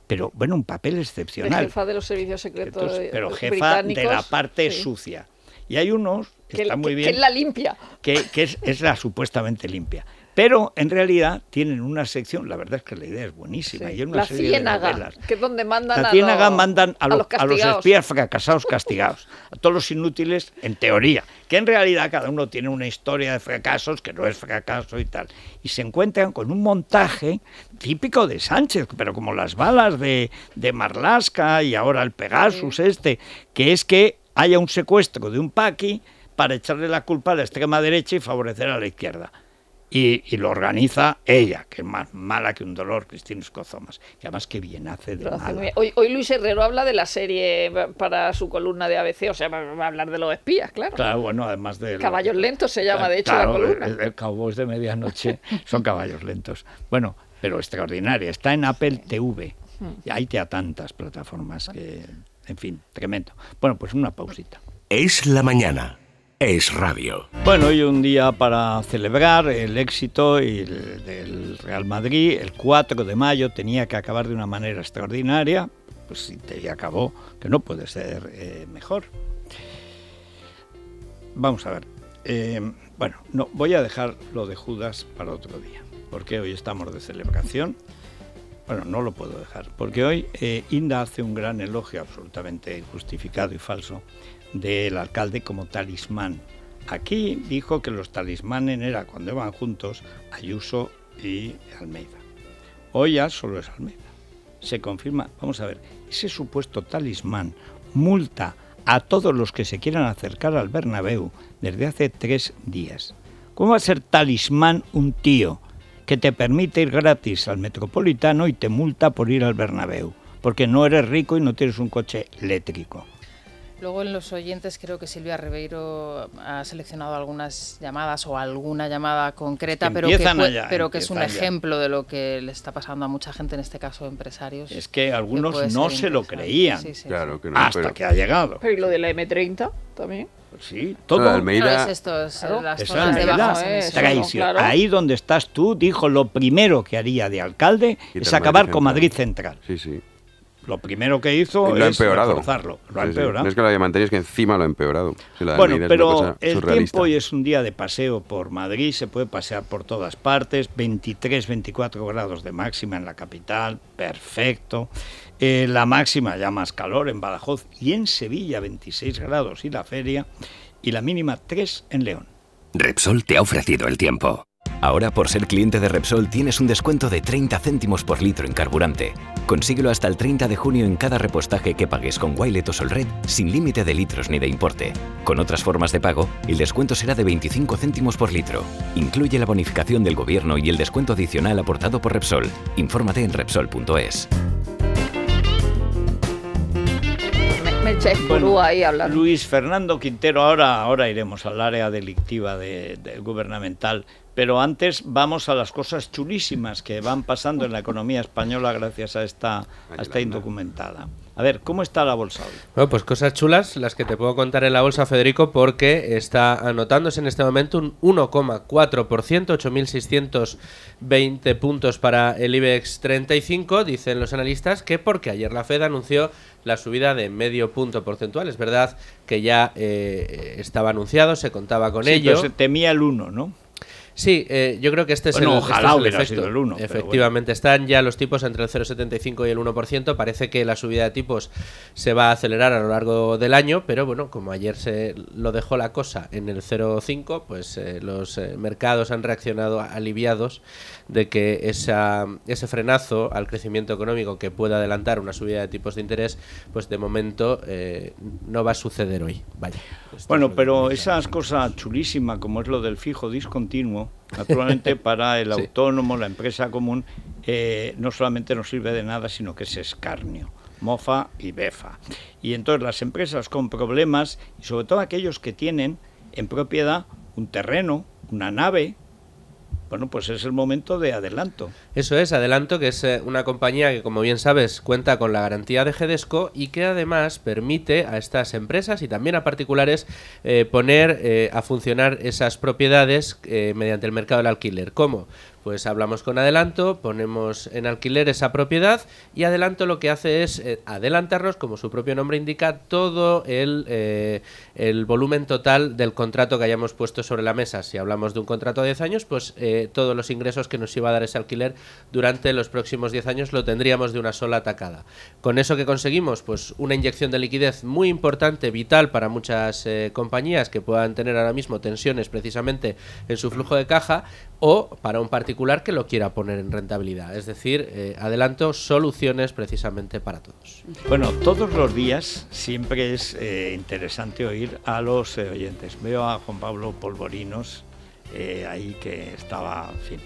pero bueno, un papel excepcional. De jefa de los servicios secretos Pero jefa de la parte sucia. Y hay unos que, están muy bien. Que es la limpia. Que, es la supuestamente limpia. Pero en realidad tienen una sección, la verdad es que la idea es buenísima. Y una la serie de que es donde mandan a, los espías fracasados castigados, a todos los inútiles en teoría, que en realidad cada uno tiene una historia de fracasos que no es fracaso y tal. Y se encuentran con un montaje típico de Sánchez, pero como las balas de, Marlasca y ahora el Pegasus este, que es que haya un secuestro de un paqui para echarle la culpa a la extrema derecha y favorecer a la izquierda y, lo organiza ella, que es más mala que un dolor, Cristina Escozomas, que además que bien hace de Hoy, Luis Herrero habla de la serie para su columna de ABC, o sea, va a hablar de los espías, claro. bueno, además de... Caballos lentos se llama, de hecho, la columna. El, el Cowboys de medianoche son caballos lentos. Bueno, pero extraordinaria. Está en Apple TV. Y hay ya tantas plataformas que... En fin, tremendo. Bueno, pues una pausita. Es la mañana es radio. Bueno, hoy un día para celebrar el éxito del Real Madrid. El 4 de mayo tenía que acabar de una manera extraordinaria. Pues si te acabó, que no puede ser eh, mejor. Vamos a ver. Eh, bueno, no, voy a dejar lo de Judas para otro día, porque hoy estamos de celebración. Bueno, no lo puedo dejar, porque hoy eh, Inda hace un gran elogio absolutamente injustificado y falso del alcalde como talismán. Aquí dijo que los talismanes era cuando iban juntos Ayuso y Almeida. Hoy ya solo es Almeida. Se confirma, vamos a ver, ese supuesto talismán multa a todos los que se quieran acercar al Bernabéu desde hace tres días. ¿Cómo va a ser talismán un tío que te permite ir gratis al Metropolitano y te multa por ir al Bernabéu? Porque no eres rico y no tienes un coche eléctrico. Luego en los oyentes creo que Silvia Ribeiro ha seleccionado algunas llamadas o alguna llamada concreta, pero, que, es un ejemplo de lo que le está pasando a mucha gente, en este caso empresarios. Es que algunos no se lo creían hasta que ha llegado. Pero ¿y lo de la M30 también? Sí, todo. Almeida, Ahí donde estás tú, dijo, lo primero que haría de alcalde es acabar con Madrid Central. Sí, sí. Lo primero que hizo es reforzarlo. es que la haya es que encima lo ha empeorado. bueno, pero el tiempo hoy es un día de paseo por Madrid, se puede pasear por todas partes, 23, 24 grados de máxima en la capital, perfecto. Eh, la máxima ya más calor en Badajoz y en Sevilla 26 grados y la feria y la mínima 3 en León. Repsol te ha ofrecido el tiempo. Ahora, por ser cliente de Repsol, tienes un descuento de 30 céntimos por litro en carburante. Consíguelo hasta el 30 de junio en cada repostaje que pagues con Wilet o Solred, sin límite de litros ni de importe. Con otras formas de pago, el descuento será de 25 céntimos por litro. Incluye la bonificación del gobierno y el descuento adicional aportado por Repsol. Infórmate en repsol.es. Luis Fernando Quintero, ahora, iremos al área delictiva del gubernamental pero antes vamos a las cosas chulísimas que van pasando en la economía española gracias a esta, esta indocumentada. A ver, ¿cómo está la bolsa hoy? Bueno, pues cosas chulas las que te puedo contar en la bolsa, Federico, porque está anotándose en este momento un 1,4%, 8.620 puntos para el IBEX 35, dicen los analistas, que porque ayer la Fed anunció la subida de medio punto porcentual. Es verdad que ya eh, estaba anunciado, se contaba con ello. Pero se temía el 1, ¿no? Sí, eh, yo creo que este es el, este efecto. Efectivamente, están ya los tipos entre el 0,75 y el 1%. Parece que la subida de tipos se va a acelerar a lo largo del año, pero bueno, como ayer se lo dejó la cosa en el 0,5, pues eh, los eh, mercados han reaccionado aliviados de que esa, ese frenazo al crecimiento económico que pueda adelantar una subida de tipos de interés, pues de momento eh, no va a suceder hoy. Vaya, bueno, pero esas cosas chulísimas como es lo del fijo discontinuo, naturalmente para el autónomo, la empresa común, eh, no solamente no sirve de nada, sino que es escarnio. MOFA y BEFA. Y entonces las empresas con problemas, y sobre todo aquellos que tienen en propiedad un terreno, una nave, bueno, pues es el momento de adelanto. Eso es, adelanto, que es eh, una compañía que, como bien sabes, cuenta con la garantía de Gedesco y que además permite a estas empresas y también a particulares eh, poner eh, a funcionar esas propiedades mediante el mercado del alquiler. ¿Cómo? pues hablamos con adelanto, ponemos en alquiler esa propiedad y adelanto lo que hace es eh, adelantarnos, como su propio nombre indica, todo eh, el, volumen total del contrato que hayamos puesto sobre la mesa. Si hablamos de un contrato de 10 años, pues eh, todos los ingresos que nos iba a dar ese alquiler durante los próximos 10 años lo tendríamos de una sola atacada. Con eso que conseguimos, pues una inyección de liquidez muy importante, vital para muchas compañías que puedan tener ahora mismo tensiones precisamente en su flujo de caja o para un partido particular que lo quiera poner en rentabilidad. Es decir, eh, adelanto soluciones precisamente para todos. Bueno, todos los días siempre es eh, interesante oír a los eh, oyentes. Veo a Juan Pablo Polvorinos ahí que estaba, en fin,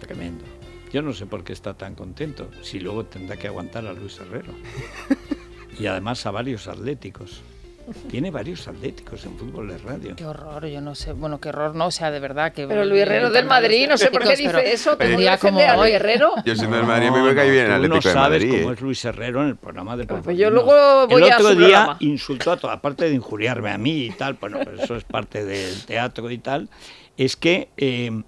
tremendo. Yo no sé por qué está tan contento, si luego tendrá que aguantar a Luis Herrero. y además a varios atléticos. Tiene varios atléticos en fútbol de radio. Qué horror, yo no sé. Bueno, qué horror no, o sea, de verdad Pero Luis Herrero del Madrid, no sé por qué dice eso. Tenía como Luis Herrero. Yo soy del Madrid, me cae bien el Atlético. No sabes cómo ¿eh? es Luis Herrero en el programa de Pues yo luego voy a. El otro día insultó a toda, parte de injuriarme a mí y tal, bueno, pero eso es parte del teatro y tal. Es que, eh,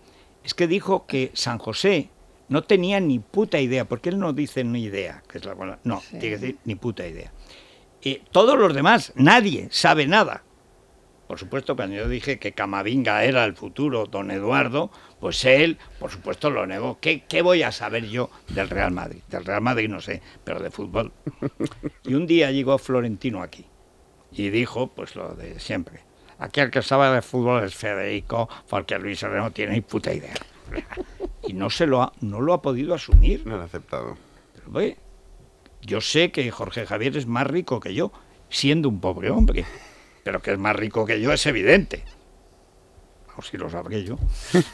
es que dijo que San José no tenía ni puta idea, porque él no dice ni idea, que es la No, tiene que decir ni puta idea todos los demás, nadie sabe nada. Por supuesto, cuando yo dije que Camavinga era el futuro, don Eduardo, pues él, por supuesto, lo negó. ¿Qué, voy a saber yo del Real Madrid? Del Real Madrid no sé, pero de fútbol. Y un día llegó Florentino aquí y dijo, pues lo de siempre. Aquí el que sabe de fútbol es Federico, porque Luis no tiene puta idea. Y no, se lo ha, no lo ha podido asumir. No lo ha aceptado. Pero, yo sé que Jorge Javier es más rico que yo, siendo un pobre hombre, pero que es más rico que yo es evidente. O si lo sabré yo.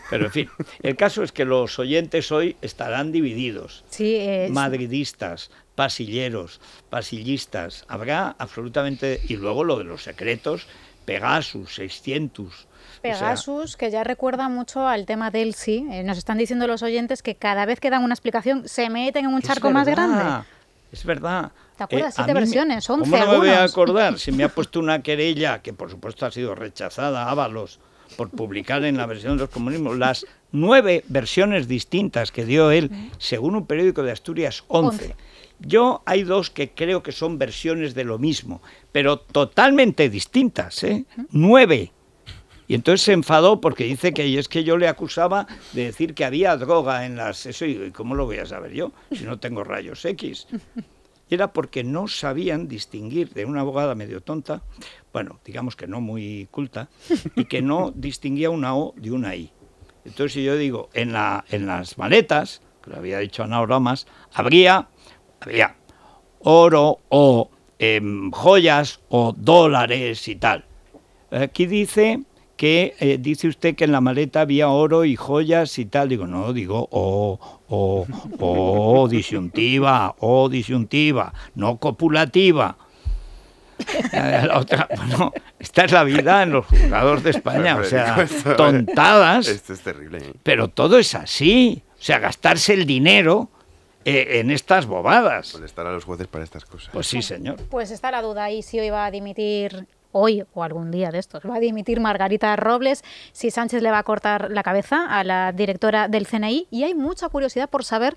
Pero en fin, el caso es que los oyentes hoy estarán divididos. Sí, es... Eh, Madridistas, pasilleros, pasillistas. Habrá absolutamente... Y luego lo de los secretos, Pegasus, 600, Pegasus, que ya recuerda mucho al tema del sí. Eh, nos están diciendo los oyentes que cada vez que dan una explicación se meten en un charco más grande. Es verdad. ¿Te acuerdas? Eh, siete versiones, once. ¿Cómo no me voy a acordar? Si me ha puesto una querella, que por supuesto ha sido rechazada, Ábalos, por publicar en la versión de los comunismos las nueve versiones distintas que dio él, según un periódico de Asturias, once. Yo hay dos que creo que son versiones de lo mismo, pero totalmente distintas, ¿eh? Nueve y entonces se enfadó porque dice que es que yo le acusaba de decir que había droga en las... Eso, y ¿cómo lo voy a saber yo si no tengo rayos X? Era porque no sabían distinguir de una abogada medio tonta, bueno, digamos que no muy culta, y que no distinguía una O de una I. Entonces si yo digo, en, la, en las maletas, que lo había dicho Ana Oramas, habría, había oro o em, joyas o dólares y tal. Aquí dice que eh, dice usted que en la maleta había oro y joyas y tal. Digo, no, digo, o, oh, o, oh, o, oh, disyuntiva, o disyuntiva, no copulativa. Eh, esta es la vida en los juzgados de España, o sea, tontadas. Esto es terrible. Pero todo es así, o sea, gastarse el dinero eh, en estas bobadas. Pues a los jueces para estas cosas. Pues sí, señor. Pues está la duda ahí si hoy va a dimitir hoy o algún día de estos va a dimitir Margarita Robles, si Sánchez le va a cortar la cabeza a la directora del CNI y hay mucha curiosidad por saber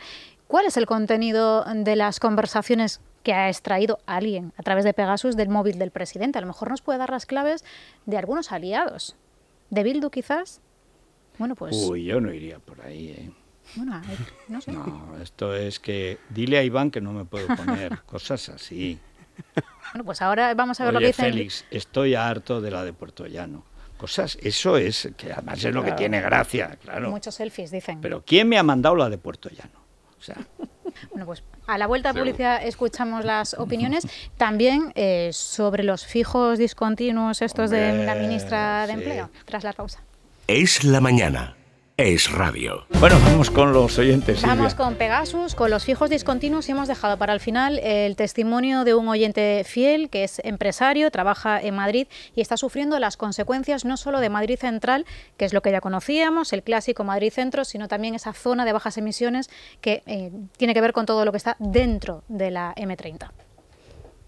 cuál es el contenido de las conversaciones que ha extraído alguien a través de Pegasus del móvil del presidente. A lo mejor nos puede dar las claves de algunos aliados. De Bildu quizás. Bueno, pues... Uy, yo no iría por ahí, ¿eh? Bueno, no sé. No, esto es que dile a Iván que no me puedo poner cosas así. Bueno, pues ahora vamos a ver lo que dicen. Félix, estoy harto de la de Puerto Llano. Cosas, eso es, que además es lo que tiene gracia, claro. Muchos selfies dicen. Pero ¿quién me ha mandado la de Puerto Llano? O sea. Bueno, pues a la vuelta de publicidad escuchamos las opiniones. También eh, sobre los fijos discontinuos estos de la ministra de Empleo, tras la pausa. Es la mañana es radio. Bueno, vamos con los oyentes. Vamos con Pegasus, con los fijos discontinuos y hemos dejado para el final el testimonio de un oyente fiel que es empresario, trabaja en Madrid y está sufriendo las consecuencias no solo de Madrid Central, que es lo que ya conocíamos, el clásico Madrid Centro, sino también esa zona de bajas emisiones que eh, tiene que ver con todo lo que está dentro de la M30.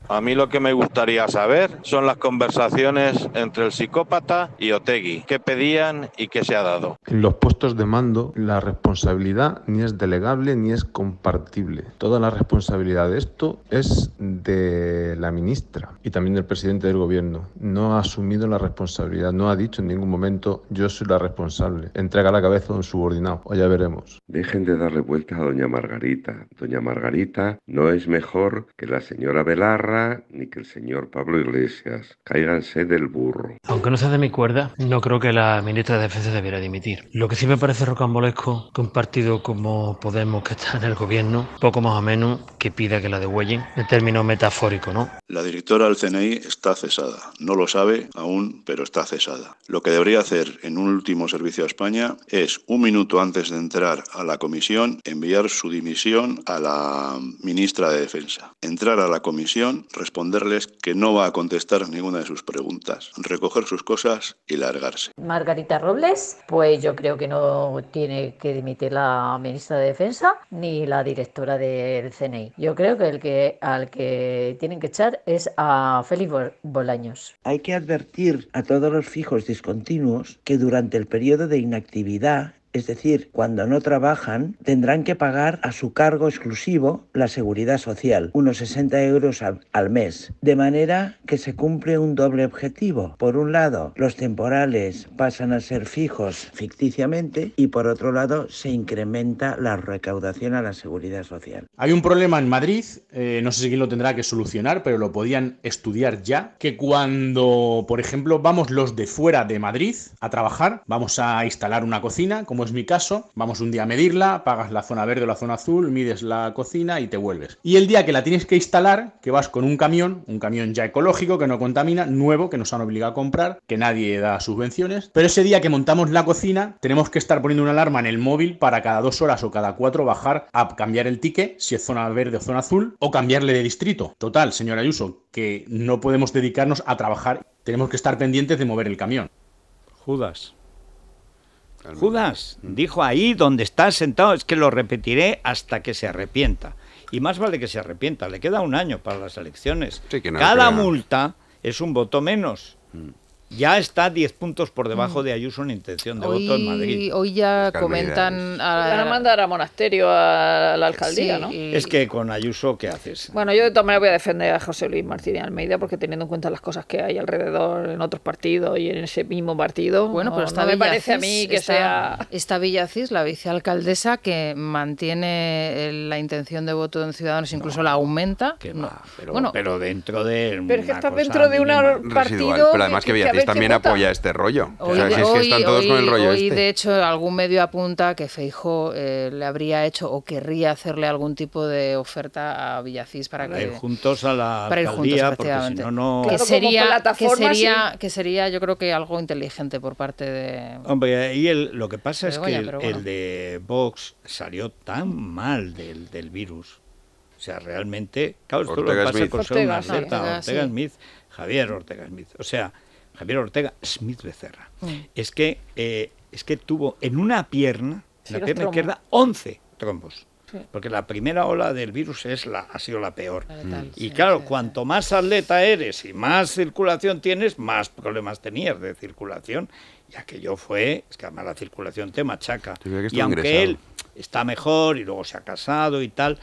A mí lo que me gustaría saber son las conversaciones entre el psicópata y Otegui, qué pedían y qué se ha dado. En los puestos de mando, la responsabilidad ni es delegable ni es compartible. Toda la responsabilidad de esto es de la ministra y también del presidente del gobierno. No ha asumido la responsabilidad, no ha dicho en ningún momento yo soy la responsable. Entrega la cabeza a un subordinado, o ya veremos. Dejen de darle vueltas a doña Margarita. Doña Margarita no es mejor que la señora Belarra ni que el señor Pablo Iglesias. Cáiganse del burro. Aunque no sea de mi cuerda, no creo que la ministra de Defensa debiera dimitir. Lo que sí me parece rocambolesco que un partido como Podemos, que está en el gobierno, poco más o menos, que pida que la degüellen, en término metafórico, ¿no? La directora del CNI está cesada. No lo sabe aún, pero está cesada. Lo que debería hacer en un último servicio a España es, un minuto antes de entrar a la comisión, enviar su dimisión a la ministra de Defensa. Entrar a la comisión responderles que no va a contestar ninguna de sus preguntas, recoger sus cosas y largarse. Margarita Robles, pues yo creo que no tiene que dimitir la ministra de Defensa ni la directora del CNI. Yo creo que el que al que tienen que echar es a Félix Bolaños. Hay que advertir a todos los fijos discontinuos que durante el periodo de inactividad es decir, cuando no trabajan, tendrán que pagar a su cargo exclusivo la seguridad social, unos 60 euros al mes, de manera que se cumple un doble objetivo. Por un lado, los temporales pasan a ser fijos ficticiamente y por otro lado, se incrementa la recaudación a la seguridad social. Hay un problema en Madrid, eh, no sé si quién lo tendrá que solucionar, pero lo podían estudiar ya, que cuando, por ejemplo, vamos los de fuera de Madrid a trabajar, vamos a instalar una cocina, como es mi caso, vamos un día a medirla, pagas la zona verde o la zona azul, mides la cocina y te vuelves. Y el día que la tienes que instalar, que vas con un camión, un camión ya ecológico que no contamina, nuevo, que nos han obligado a comprar, que nadie da subvenciones, pero ese día que montamos la cocina, tenemos que estar poniendo una alarma en el móvil para cada dos horas o cada cuatro bajar a cambiar el ticket, si es zona verde o zona azul, o cambiarle de distrito. Total, señor Ayuso, que no podemos dedicarnos a trabajar, tenemos que estar pendientes de mover el camión. Judas. Judas dijo ahí donde está sentado, es que lo repetiré hasta que se arrepienta. Y más vale que se arrepienta, le queda un año para las elecciones. Cada multa es un voto menos. Mm. Ya está 10 puntos por debajo mm. de Ayuso en intención de voto en Madrid. Hoy ya comentan. A... Van a mandar a monasterio a la alcaldía, ¿no? Es que con Ayuso, ¿qué haces? Bueno, yo de voy a defender a José Luis Martínez Almeida porque teniendo en cuenta las cosas que hay alrededor en otros partidos y en ese mismo partido. Bueno, pero no, esta me parece a mí que sea. Está Villacís, la vicealcaldesa, que mantiene eh, la intención de voto en Ciudadanos, incluso la aumenta. Que pero, dentro de. Pero es que está dentro de un partido. pero además que, que también apoya este rollo. o sea, están todos con el rollo este. de hecho, algún medio apunta que Feijo eh, le habría hecho o querría hacerle algún tipo de oferta a Villacís para, que... Ir juntos a la para si no, que, sería, que, sería, yo creo que algo inteligente por parte de... Hombre, y el, lo que pasa es que el, de Vox salió tan mal del, del virus. O sea, realmente, claro, lo pasa Ortega Smith, Javier Ortega Smith. O sea, Javier Ortega Smith Becerra. Mm. Es, que, eh, es que tuvo en una pierna, en la pierna izquierda, 11 trombos. Porque la primera ola del virus es la, ha sido la peor. Mm. y claro, cuanto más atleta eres y más circulación tienes, más problemas tenías de circulación. Ya que yo fue, es que además la circulación te machaca. Y aunque él está mejor y luego se ha casado y tal,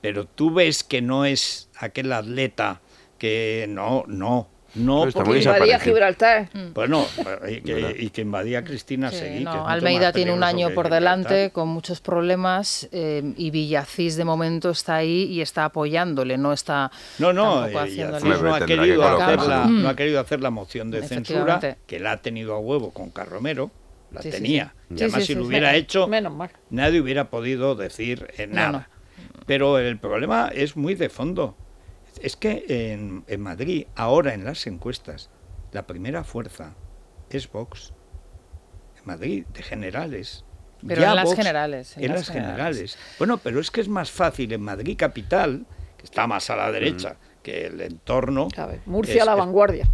pero tú ves que no es aquel atleta que no, no, no, porque invadía Gibraltar. Mm. Bueno, eh, y que, y que invadía Cristina Sí, no, Almeida tiene un año por delante con muchos problemas eh, y Villacís de momento está ahí y está apoyándole, no está No, no, eh, no, ha querido hacer la, mm. no ha querido hacer la moción de censura, que la ha tenido a huevo con Carromero, la tenía. además si lo hubiera hecho, Menos nadie hubiera podido decir nada. Pero el problema es muy de fondo. Es que en, Madrid, ahora en las encuestas, la primera fuerza es Vox. En Madrid, de generales, pero en las generales. En, las, generales. Bueno, pero es que es más fácil en Madrid capital, que está más a la mm. derecha que el entorno. Murcia la vanguardia.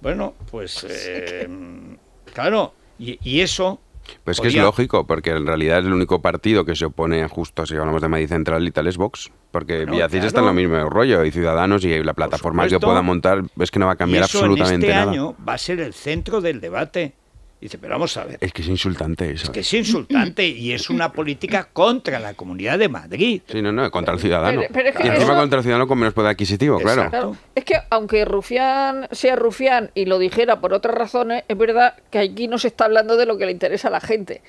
bueno, pues eh, claro, y, y, eso pues que es lógico, porque en realidad el único partido que se opone justo, si hablamos de Madrid Central y tal, es Vox. Porque Villacís está en lo mismo rollo, y Ciudadanos, y la plataforma que pueda montar, es que no va a cambiar este absolutamente este año va a ser el centro del debate dice, pero vamos a ver. Es que es insultante eso. Es que es ¿eh? insultante y es una política contra la comunidad de Madrid. Sí, no, no, contra el ciudadano. y encima contra el ciudadano con menos poder adquisitivo, claro. Es que aunque Rufián sea Rufián y lo dijera por otras razones, es verdad que aquí no se está hablando de lo que le interesa a la gente.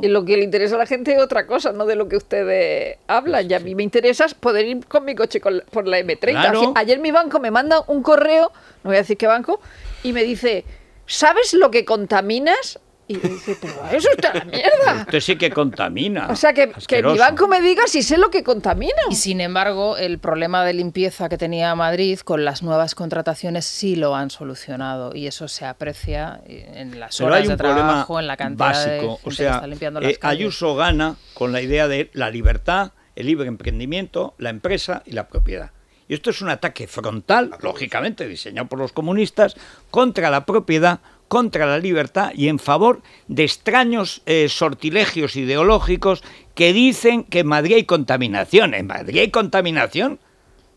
Y lo que le interesa a la gente es otra cosa, no de lo que ustedes hablan. Y a mí me interesa poder ir con mi coche por la M30. ayer mi banco me manda un correo, no voy a decir qué banco, y me dice ¿sabes lo que contaminas? Y dice, pero eso está la mierda. Usted sí que contamina. O sea, que, que, mi banco me diga si sé lo que contamina. Y sin embargo, el problema de limpieza que tenía Madrid con las nuevas contrataciones sí lo han solucionado. Y eso se aprecia eh, en las pero horas hay un de trabajo, en la cantidad básico. o sea, está limpiando eh, Ayuso gana con la idea de la libertad, el libre emprendimiento, la empresa y la propiedad. Y esto es un ataque frontal, lógicamente diseñado por los comunistas, contra la propiedad, contra la libertad y en favor de extraños eh, sortilegios ideológicos que dicen que en Madrid hay contaminación. En Madrid hay contaminación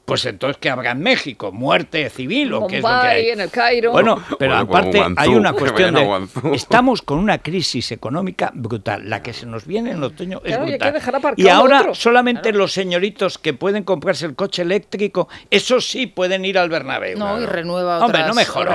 pues entonces que habrá en México, muerte civil o qué es lo que hay. en el Bueno, pero aparte hay una cuestión de estamos con una crisis económica brutal, la que se nos viene en otoño es brutal. Y, ahora solamente los señoritos que pueden comprarse el coche eléctrico, eso sí pueden ir al Bernabéu. No, y renueva otras, Hombre, no mejor,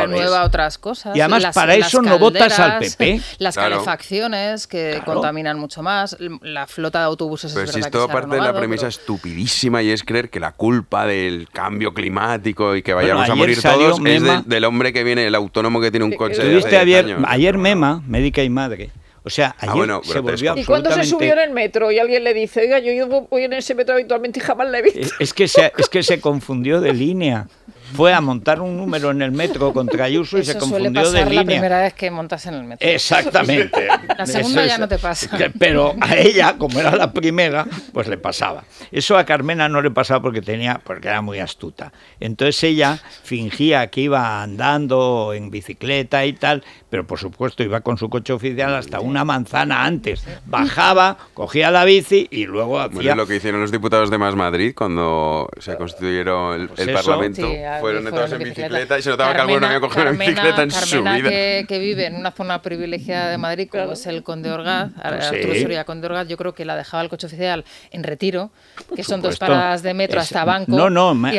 cosas. Y además para eso no votas al PP. Las calefacciones que contaminan mucho más, la flota de autobuses es verdad esto aparte de la premisa estupidísima y es creer que la culpa de el cambio climático y que vayamos a morir todos es del hombre que viene, el autónomo que tiene un coche. ayer, ayer Mema, médica y madre. O sea, ah, ayer se volvió ¿Y cuando se subió en el metro y alguien le dice, oiga, yo voy en ese metro habitualmente y jamás le he visto? Eh, es que es que se confundió de línea fue a montar un número en el metro contra Ayuso y se confundió de línea. la primera vez que montas en el metro. Exactamente. La segunda ya no te pasa. Pero a ella, como era la primera, pues le pasaba. Eso a Carmena no le pasaba porque tenía porque era muy astuta. Entonces ella fingía que iba andando en bicicleta y tal, pero por supuesto iba con su coche oficial hasta una manzana antes. Bajaba, cogía la bici y luego hacía... lo que hicieron los diputados de Más Madrid cuando se constituyeron el, pues Parlamento. fueron, todos en bicicleta. y se notaba que alguno había cogido en bicicleta en su vida. Que, que, vive en una zona privilegiada de Madrid como es el Conde Orgaz, pues Arturo sí. Conde Orgaz, yo creo que la dejaba el coche oficial en retiro, que son dos paradas de metro hasta Banco. No, no, más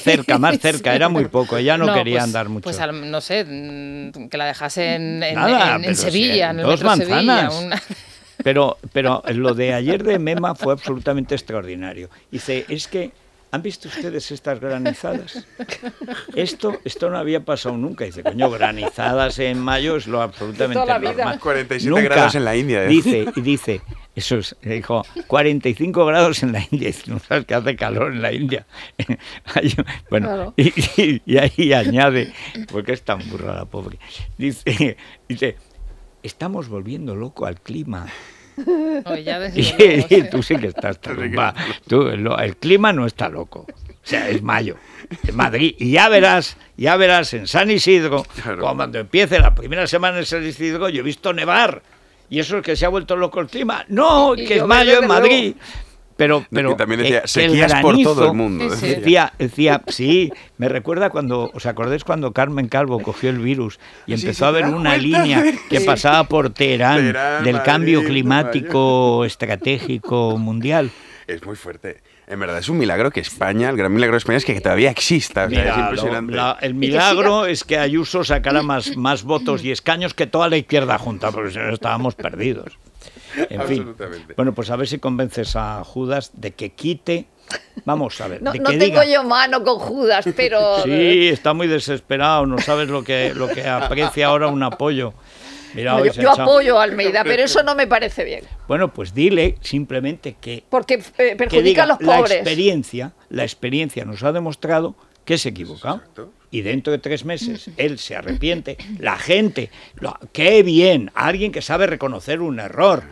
cerca, más cerca, era muy poco, ella no, quería pues, andar mucho. Pues no sé, mm, que la dejase en, en, en, Sevilla, en dos manzanas. Pero, pero lo de ayer de Mema fue absolutamente extraordinario. Dice, es que ¿Han visto ustedes estas granizadas? Esto, esto no había pasado nunca. Dice, coño, granizadas en mayo es lo absolutamente toda normal. 47 grados en la India. ¿eh? Dice, y dice, eso es, dijo, 45 grados en la India. Dice, no sabes que hace calor en la India. bueno, y, y, ahí añade, porque es tan burra la pobre. Dice, dice, estamos volviendo loco al clima. tú sí que estás el clima no está loco. O sea, es mayo, en Madrid. Y ya verás, ya verás en San Isidro, cuando empiece la primera semana en San Isidro, yo he visto nevar. Y eso es que se ha vuelto loco el clima. No, que es mayo en Madrid. Pero, pero también decía, por todo el mundo. Decía, sí, me recuerda cuando, ¿os acordáis cuando Carmen Calvo cogió el virus y empezó a ver una línea que pasaba por Teherán, del cambio climático estratégico mundial? Es muy fuerte. En verdad es un milagro que España, el gran milagro de España es que todavía exista. el milagro es que Ayuso sacara más, más votos y escaños que toda la izquierda junta, porque si no estábamos perdidos. En Fin. Bueno, pues a ver si convences a Judas de que quite. Vamos a ver. No, tengo yo mano con Judas, pero. Sí, está muy desesperado. No sabes lo que, lo que aprecia ahora un apoyo. yo, apoyo a Almeida, pero eso no me parece bien. Bueno, pues dile simplemente que. Porque eh, perjudica a los pobres. La experiencia, la experiencia nos ha demostrado que se equivocado y dentro de tres meses él se arrepiente, la gente, qué bien, alguien que sabe reconocer un error.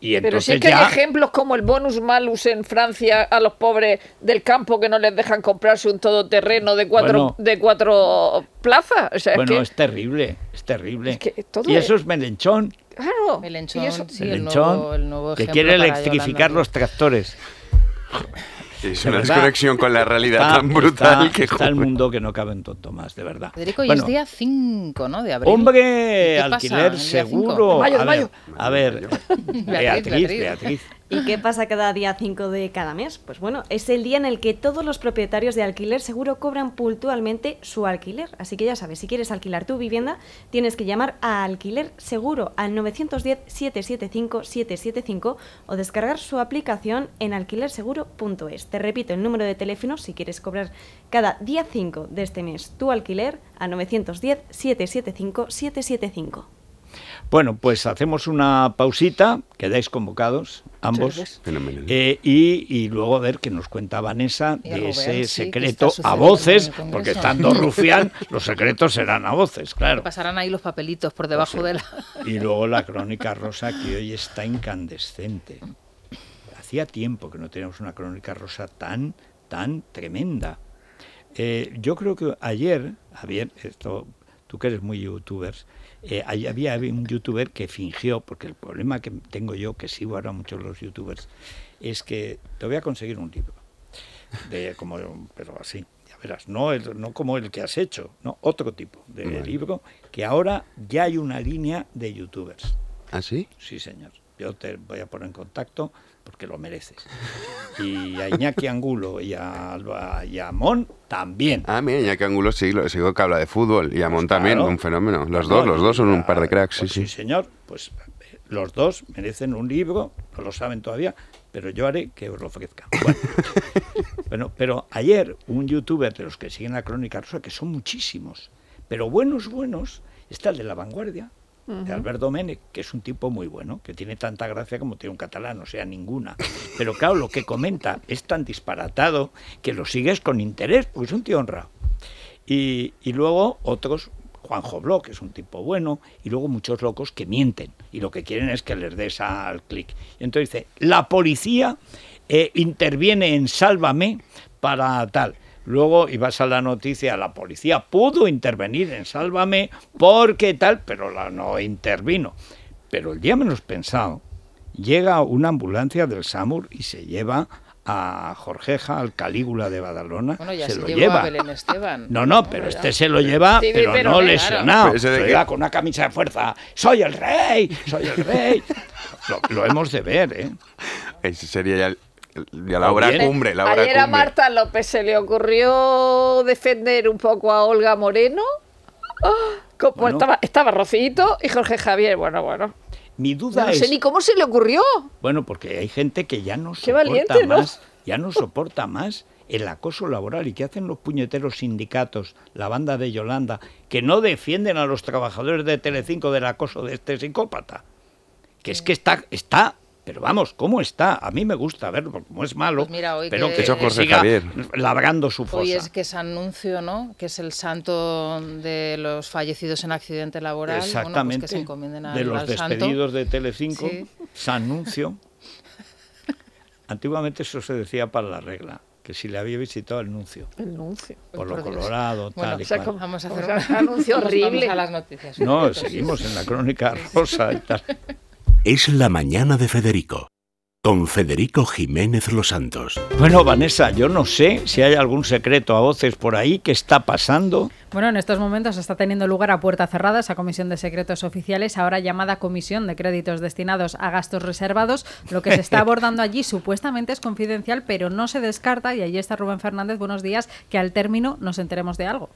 Y Pero si que hay ejemplos como el bonus malus en Francia a los pobres del campo que no les dejan comprarse un todoterreno de cuatro, de cuatro plazas. bueno, es, terrible, es terrible. y eso es melenchón. Claro. Melenchón, el nuevo, que quiere electrificar los tractores. Es una desconexión con la realidad tan brutal está, que está el mundo que no cabe en tonto más, de verdad. Federico, y es día 5, ¿no? De abril. Hombre, alquiler seguro. Mayo, a ver, a ver, Beatriz. Beatriz. ¿Y qué pasa cada día 5 de cada mes? Pues bueno, es el día en el que todos los propietarios de alquiler seguro cobran puntualmente su alquiler. Así que ya sabes, si quieres alquilar tu vivienda, tienes que llamar a alquiler seguro al 910-775-775 o descargar su aplicación en alquilerseguro.es. Te repito el número de teléfono si quieres cobrar cada día 5 de este mes tu alquiler a 910-775-775. Bueno, pues hacemos una pausita, quedáis convocados ambos, eh, y, luego a ver qué nos cuenta Vanessa de ese secreto a voces, porque estando rufián, los secretos serán a voces, claro. Pasarán ahí los papelitos por debajo de la... Y luego la crónica rosa que hoy está incandescente. Hacía tiempo que no teníamos una crónica rosa tan, tan tremenda. Eh, yo creo que ayer, Javier, esto, tú que eres muy youtubers, eh, había, un youtuber que fingió, porque el problema que tengo yo, que sigo ahora muchos los youtubers, es que te voy a conseguir un libro. De, como, pero así, ya verás, no, no como el que has hecho, no, otro tipo de libro, que ahora ya hay una línea de youtubers. ¿Ah, sí? Sí, señor. Yo te voy a poner en contacto porque lo mereces. Y a Iñaki Angulo y a, Alba, también. Ah, mira, Iñaki Angulo sí, lo sigo que habla de fútbol y a pues también, un fenómeno. Los dos, los dos son un par de cracks. sí, pues sí, señor, pues eh, los dos merecen un libro, no lo saben todavía, pero yo haré que os lo ofrezcan. Bueno, bueno pero ayer un youtuber de los que siguen la crónica rusa, que son muchísimos, pero buenos, buenos, está el de la vanguardia, de Alberto que es un tipo muy bueno, que tiene tanta gracia como tiene un catalán, o sea, ninguna. Pero claro, lo que comenta es tan disparatado que lo sigues con interés, Pues es un tío honrado. Y, luego otros, Juanjo Bloch, que es un tipo bueno, y luego muchos locos que mienten y lo que quieren es que les des al clic. Entonces dice, la policía eh, interviene en Sálvame para tal. Luego, ibas a la noticia, la policía pudo intervenir en Sálvame porque tal, pero la no intervino. Pero el día menos pensado, llega una ambulancia del SAMUR y se lleva a Jorgeja, al Calígula de Badalona, se, lo lleva. Belén Esteban. No, no, pero este se lo lleva, pero, no lesionado. se lleva con una camisa de fuerza. ¡Soy el rey! ¡Soy el rey! lo, hemos de ver, ¿eh? Ese sería ya el, la obra cumbre, la obra a Marta López se le ocurrió defender un poco a Olga Moreno. Ah, como estaba, estaba Rocito y Jorge Javier. Bueno, bueno. Mi duda no es. sé ni cómo se le ocurrió. Bueno, porque hay gente que ya no soporta más. Ya no soporta más el acoso laboral y qué hacen los puñeteros sindicatos, la banda de Yolanda, que no defienden a los trabajadores de Telecinco del acoso de este psicópata. Que es que está, está pero vamos, ¿cómo está? A mí me gusta verlo, como es malo, pues mira, hoy pero que, que, siga su fosa. Hoy es que San anuncio, ¿no? Que es el santo de los fallecidos en accidente laboral. Pues Exactamente. de los despedidos de Telecinco, San Nuncio. Antiguamente eso se decía para la regla que si le había visitado el nuncio. El nuncio. Por, lo colorado, tal y Vamos a hacer un anuncio horrible. a las noticias. No, seguimos en la crónica rosa y tal. es La Mañana de Federico, con Federico Jiménez Los Santos. Bueno, Vanessa, yo no sé si hay algún secreto a voces por ahí que está pasando. Bueno, en estos momentos está teniendo lugar a puerta cerrada esa comisión de secretos oficiales, ahora llamada Comisión de Créditos Destinados a Gastos Reservados. Lo que se está abordando allí supuestamente es confidencial, pero no se descarta, y allí está Rubén Fernández, buenos días, que al término nos enteremos de algo.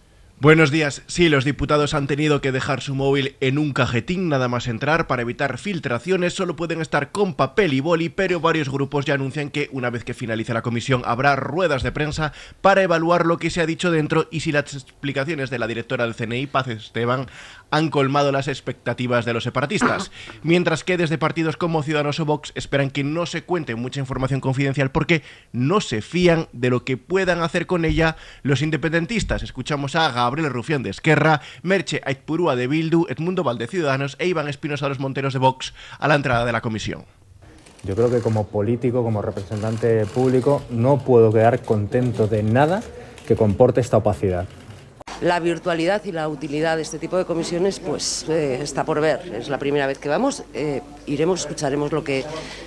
Buenos días. Sí, los diputados han tenido que dejar su móvil en un cajetín nada más entrar para evitar filtraciones. Solo pueden estar con papel y boli, pero varios grupos ya anuncian que una vez que finalice la comisión habrá ruedas de prensa para evaluar lo que se ha dicho dentro y si las explicaciones de la directora del CNI, Paz Esteban, han colmado las expectativas de los separatistas, mientras que desde partidos como Ciudadanos o Vox esperan que no se cuente mucha información confidencial porque no se fían de lo que puedan hacer con ella los independentistas. Escuchamos a Gabriel Rufián de Esquerra, Merche Aitpurúa de Bildu, Edmundo Valde Ciudadanos e Iván Espinosa de los Monteros de Vox a la entrada de la comisión. Yo creo que como político, como representante público, no puedo quedar contento de nada que comporte esta opacidad la virtualidad y la utilidad de este tipo de comisiones pues eh, está por ver. Es la primera vez que vamos. Eh, iremos, escucharemos lo que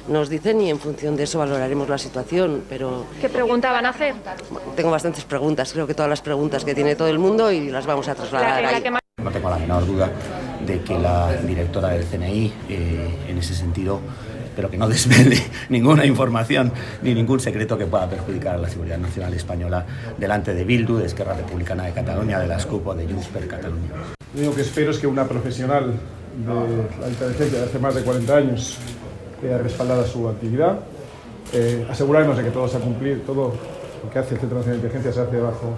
nos dicen y en función de eso valoraremos la situación. Pero ¿Qué pregunta van a hacer? Tengo bastantes preguntas. Creo que todas las preguntas que tiene todo el mundo y las vamos a trasladar. La, No tengo la menor duda de que la directora del CNI eh, en ese sentido pero que no desvele ninguna información ni ningún secreto que pueda perjudicar a la seguridad nacional española delante de Bildu, de Esquerra Republicana de Cataluña, de las CUP de Junts per Catalunya. Lo único que espero es que una profesional de la inteligencia de hace más de 40 años quede respaldada su actividad, eh, asegurarnos de que todo se ha todo lo que hace el Centro Nacional de Inteligencia se hace bajo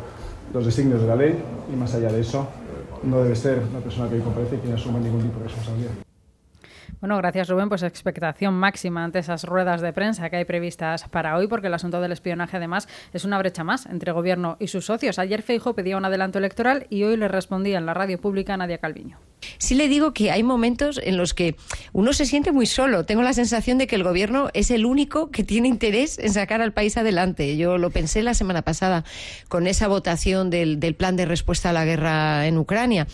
los designios de la ley y más allá de eso no debe ser una persona que hoy comparece y que no asuma ningún tipo de responsabilidad. Bueno, gracias Rubén. Pues expectación máxima ante esas ruedas de prensa que hay previstas para hoy, porque el asunto del espionaje además es una brecha más entre gobierno y sus socios. Ayer Feijo pedía un adelanto electoral y hoy le respondía en la radio pública Nadia Calviño. Sí le digo que hay momentos en los que uno se siente muy solo. Tengo la sensación de que el gobierno es el único que tiene interés en sacar al país adelante. Yo lo pensé la semana pasada con esa votación del plan de respuesta a la guerra en Ucrania.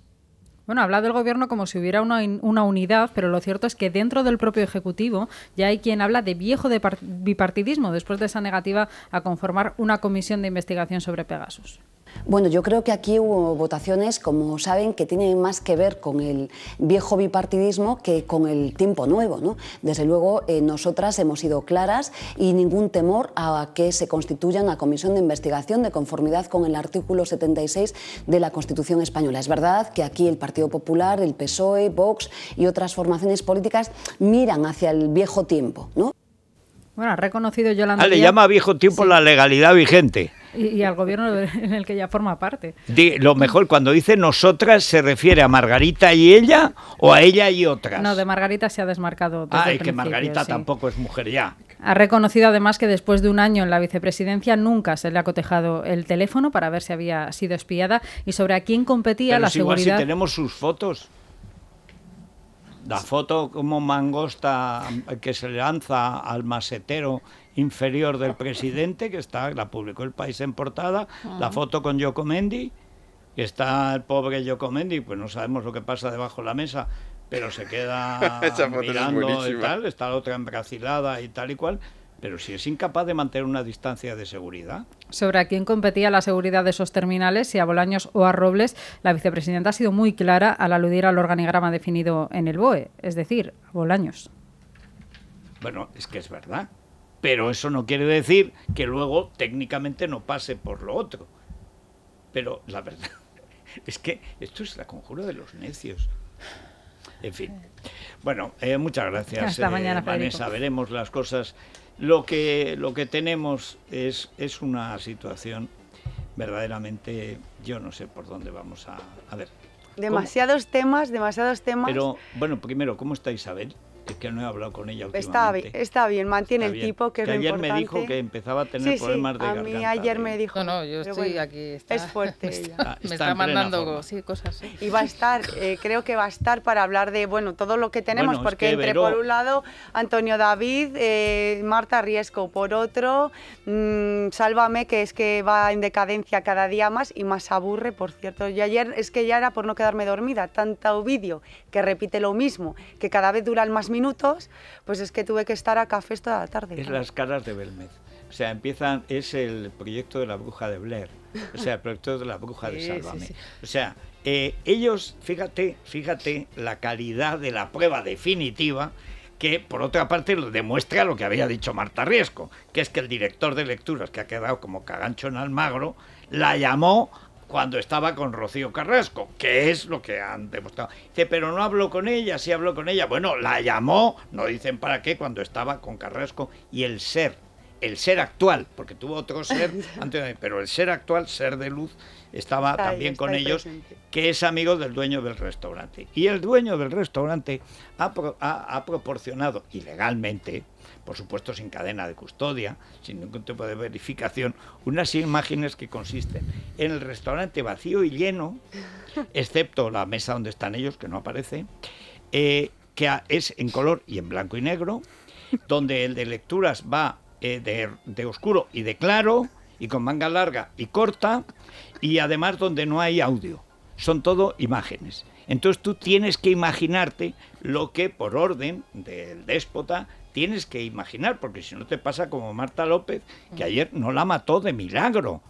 Bueno, habla del gobierno como si hubiera una, una, unidad, pero lo cierto es que dentro del propio Ejecutivo ya hay quien habla de viejo bipartidismo después de esa negativa a conformar una comisión de investigación sobre Pegasus. Bueno, yo creo que aquí hubo votaciones, como saben, que tienen más que ver con el viejo bipartidismo que con el tiempo nuevo. ¿no? Desde luego, eh, nosotras hemos sido claras y ningún temor a que se constituya una comisión de investigación de conformidad con el artículo 76 de la Constitución española. Es verdad que aquí el Partido Popular, el PSOE, Vox y otras formaciones políticas miran hacia el viejo tiempo. ¿no? Bueno, ha reconocido Yolanda. Ah, le llama viejo tiempo la legalidad vigente. Y, al gobierno en el que ella forma parte. lo mejor, cuando dice nosotras, ¿se refiere a Margarita y ella o a ella y otras? No, de Margarita se ha desmarcado. todo ah, y que Margarita tampoco es mujer ya. Ha reconocido además que después de un año en la vicepresidencia nunca se le ha cotejado el teléfono para ver si había sido espiada y sobre a quién competía la seguridad. Igual si tenemos sus fotos. La foto como mangosta que se lanza al masetero inferior del presidente, que está, la publicó el país en portada, la ah. foto con giocomendi que está el pobre Giocomendi, pues no sabemos lo que pasa debajo de la mesa, pero se queda mirando y tal, está la otra embracilada y tal y cual. Pero si es incapaz de mantener una distancia de seguridad. Sobre a quién competía la seguridad de esos terminales, si a Bolaños o a Robles, la vicepresidenta ha sido muy clara al aludir al organigrama definido en el BOE, es decir, a Bolaños. Bueno, es que es verdad pero eso no quiere decir que luego técnicamente no pase por lo otro. Pero la verdad es que esto es la conjura de los necios. En fin. Bueno, eh, muchas gracias. Hasta eh, Vanessa. Veremos las cosas. Lo que, lo que tenemos es, es una situación verdaderamente, yo no sé por dónde vamos a, a ver. Demasiados temas, demasiados temas. Pero bueno, primero, ¿cómo está Isabel? Es que no he hablado con ella Está, bien, mantiene el tipo, que, es ayer me dijo que empezaba a tener problemas de garganta. A mí ayer me dijo... No, yo estoy aquí. es fuerte me está, mandando cosas. Y va a estar, eh, creo que va a estar para hablar de, bueno, todo lo que tenemos, porque entre por un lado Antonio David, eh, Marta Riesco, por otro, mm, Sálvame, que es que va en decadencia cada día más y más aburre, por cierto. y ayer es que ya era por no quedarme dormida, tanto vídeo que repite lo mismo, que cada vez dura el más minutos, pues es que tuve que estar a cafés toda la tarde. Es las caras de Belmez. O sea, empiezan, es el proyecto de la bruja de Blair, o sea, el proyecto de la bruja de Sálvame. O sea, eh, ellos, fíjate, fíjate la calidad de la prueba definitiva que por otra parte demuestra lo que había dicho Marta Riesco, que es que el director de lecturas, que ha quedado como cagancho en Almagro, la llamó cuando estaba con Rocío Carrasco, que es lo que han demostrado. Dice, pero no habló con ella, sí habló con ella. Bueno, la llamó, no dicen para qué, cuando estaba con Carrasco y el ser, el ser actual, porque tuvo otro ser antes pero el ser actual, ser de luz, estaba también con ellos, que es amigo del dueño del restaurante. Y el dueño del restaurante ha proporcionado ilegalmente, por supuesto sin cadena de custodia, sin ningún tipo de verificación, unas imágenes que consisten en el restaurante vacío y lleno, excepto la mesa donde están ellos, que no aparece, eh, que es en color y en blanco y negro, donde el de lecturas va eh, de, de oscuro y de claro, y con manga larga y corta, y además donde no hay audio. Son todo imágenes. Entonces tú tienes que imaginarte lo que por orden del déspota tienes que imaginar, porque si no te pasa como Marta López, que ayer no la mató de milagro.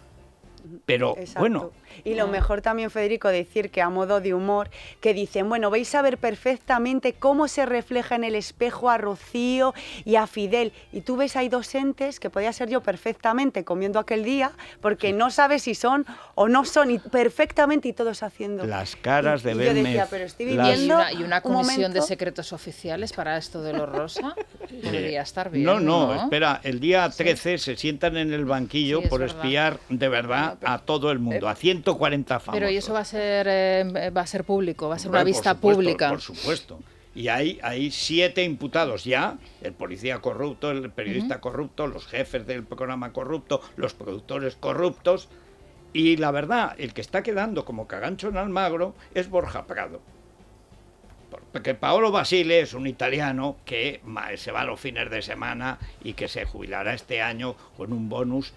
Pero bueno, y lo mm. mejor también, Federico, decir que a modo de humor, que dicen, bueno, vais a ver perfectamente cómo se refleja en el espejo a Rocío y a Fidel. Y tú ves, hay dos entes que podía ser yo perfectamente comiendo aquel día, porque no sabes si son o no son, y perfectamente, y todos haciendo. Las caras de y Yo decía, pero estoy viviendo. Y, una, comisión de secretos oficiales para esto de los rosa. Debería estar bien. No, no, espera, el día 13 se sientan en el banquillo por espiar de verdad a todo el mundo, a eh, pero y eso va a ser, eh, va a ser público, va a ser una vista pública. Por supuesto. Y hay, hay siete imputados ya, el policía corrupto, el periodista corrupto, los jefes del programa corrupto, los productores corruptos. Y la verdad, el que está quedando como cagancho en Almagro es Borja Prado. Porque Paolo Basile es un italiano que se va a los fines de semana y que se jubilará este año con un bonus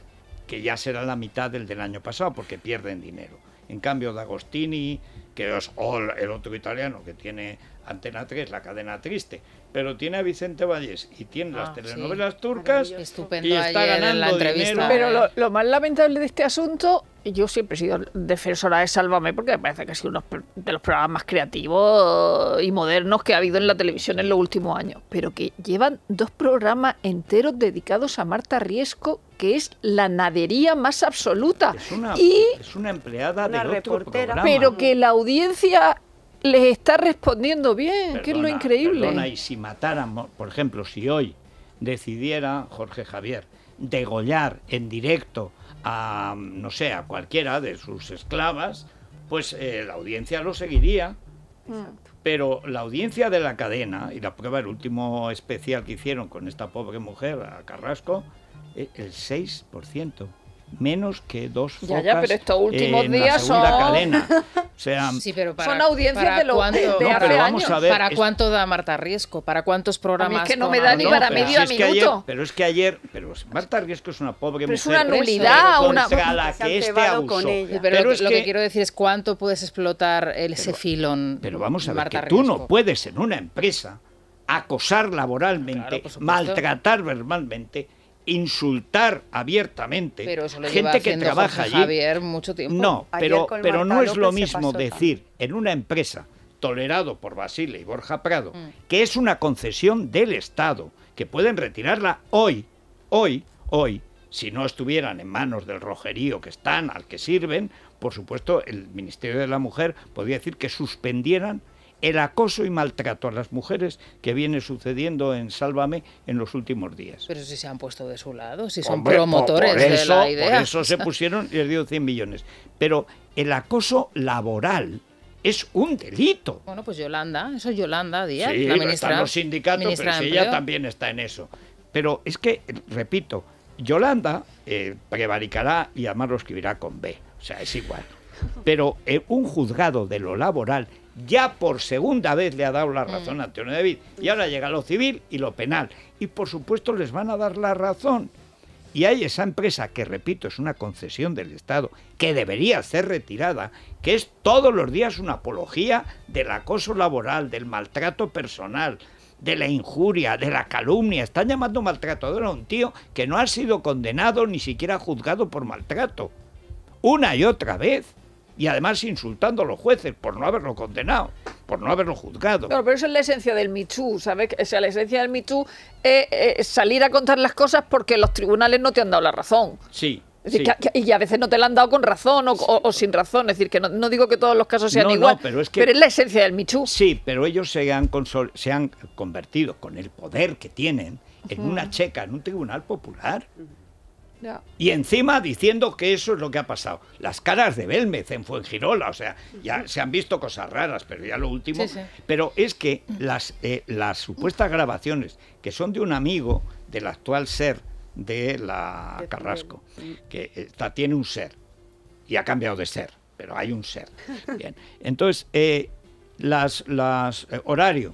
que ya será la mitad del del año pasado, porque pierden dinero. En cambio, D'Agostini, que es el otro italiano que tiene Antena 3, la cadena triste, pero tiene a Vicente Valles y tiene las ah, telenovelas turcas Estupendo y está ganando la entrevista. Pero lo, más lamentable de este asunto, yo siempre he sido defensora de Sálvame porque me parece que ha sido uno de los programas más creativos y modernos que ha habido en la televisión en los últimos años, pero que llevan dos programas enteros dedicados a Marta Riesco que es la nadería más absoluta. Es una, y es una empleada de reportera. pero que la audiencia les está respondiendo bien, que es lo increíble. y si matáramos, por ejemplo, si hoy decidiera Jorge Javier degollar en directo a, no sé, a cualquiera de sus esclavas, pues eh, la audiencia lo seguiría. Pero la audiencia de la cadena, y la prueba, el último especial que hicieron con esta pobre mujer, a Carrasco, eh, el 6%, menos que dos focas ya, ya, pero estos últimos en días la segunda son... cadena. O sea, son audiencias de lo cuánto, de, de Ver, ¿Para cuánto da Marta Riesco? ¿Para cuántos programas? que no me da ni para medio minuto. pero es que ayer, pero Marta Riesco es una pobre mujer. Es una nulidad, una la que este abuso. Pero, lo, que, quiero decir es cuánto puedes explotar ese filón. Pero vamos a ver tú no puedes en una empresa acosar laboralmente, maltratar verbalmente insultar abiertamente gente que trabaja allí. mucho No, pero, pero no es lo mismo decir en una empresa tolerado por Basile y Borja Prado, mm. que es una concesión del Estado, que pueden retirarla hoy, hoy, hoy, si no estuvieran en manos del rojerío que están, al que sirven, por supuesto, el Ministerio de la Mujer podría decir que suspendieran el acoso y maltrato a las mujeres que viene sucediendo en Sálvame en los últimos días. Pero si se han puesto de su lado, si son promotores de la idea. Por eso se pusieron y les dio 100 millones. Pero el acoso laboral, es un delito. Bueno, pues Yolanda, eso es Yolanda Díaz, la ministra. Están los sindicatos, pero ella también está en eso. Pero es que, repito, Yolanda eh, prevaricará y además lo escribirá con B, o sea, es igual. Pero eh, un juzgado de lo laboral ya por segunda vez le ha dado la mm. razón a Antonio David. Y ahora llega lo civil y lo penal. Y por supuesto les van a dar la razón. Y hay esa empresa que, repito, es una concesión del Estado, que debería ser retirada, que es todos los días una apología del acoso laboral, del maltrato personal, de la injuria, de la calumnia. Están llamando maltratador a un tío que no ha sido condenado ni siquiera juzgado por maltrato. Una y otra vez y además insultando a los jueces por no haberlo condenado, por no haberlo juzgado. Claro, pero eso es la esencia del Michu, ¿sabes? O sea, la esencia del Michu es, salir a contar las cosas porque los tribunales no te han dado la razón. Sí. y a veces no te la han dado con razón o, sin razón. Es decir, que no, digo que todos los casos sean igual, pero, es la esencia del Michu. Sí, pero ellos se han, se han convertido con el poder que tienen en una checa, en un tribunal popular. Y encima diciendo que eso es lo que ha pasado. Las caras de Belmez en Fuengirola, o sea, ya se han visto cosas raras, pero ya lo último. Pero es que las, eh, las supuestas grabaciones, que son de un amigo del actual ser de la Carrasco, mm. que eh, tiene un ser y ha cambiado de ser, pero hay un ser. Bien. Entonces, eh, las, las horario,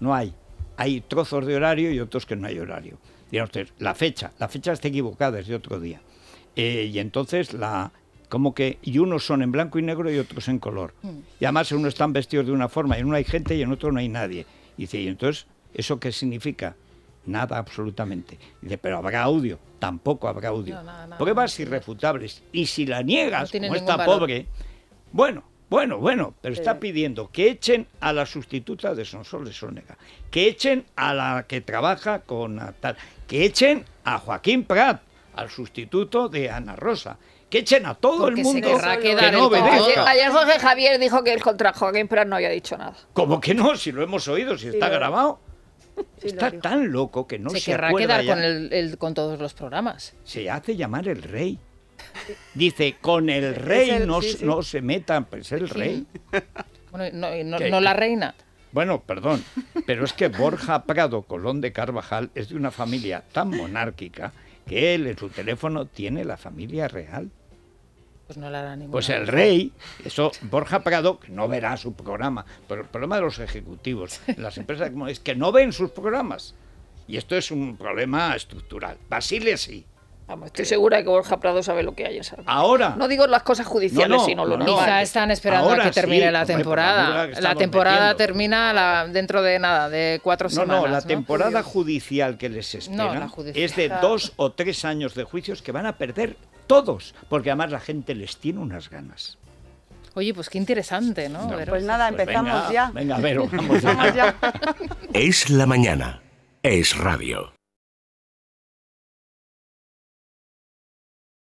no hay. Hay trozos de horario y otros que no hay horario la fecha, la fecha está equivocada, es de otro día. Eh, y entonces la, como que y unos son en blanco y negro y otros en color. Mm. Y además unos están vestidos de una forma, y en uno hay gente y en otro no hay nadie. Y dice, ¿y entonces eso qué significa? Nada absolutamente. dice, pero habrá audio, tampoco habrá audio. Pruebas irrefutables. Y si la niegas, no como pobre, bueno, bueno, bueno, pero está pidiendo que echen a la sustituta de Sonsoles Sónega. que echen a la que trabaja con tal, que echen a Joaquín Prat, al sustituto de Ana Rosa. Que echen a todo el mundo que no obedezca. Ayer, José Javier dijo que él contra Joaquín Prat no había dicho nada. ¿Cómo que no? Si lo hemos oído, si está grabado. está tan loco que no se, se querrá quedar con, el, con todos los programas. Se hace llamar el rey. Dice, con el rey no, se metan, pues es el rey. no la reina. Bueno, perdón, pero es que Borja Prado Colón de Carvajal es de una familia tan monárquica que él en su teléfono tiene la familia real. Pues no la hará Pues el rey, eso, Borja Prado, que no verá su programa, pero el problema de los ejecutivos, las empresas es que no ven sus programas. Y esto es un problema estructural. Basile sí estoy segura de que Borja Prado sabe lo que hay. Ahora. No digo las cosas judiciales, sino lo no, Quizá están esperando a que termine la temporada. Pues la temporada termina dentro de nada, de cuatro semanas. No, no, la temporada judicial que les espera es de dos o tres años de juicios que van a perder todos, porque además la gente les tiene unas ganas. Oye, pues qué interesante, ¿no? pues nada, pues empezamos ya. venga, a Venga, vamos ya. Es la mañana. Es radio.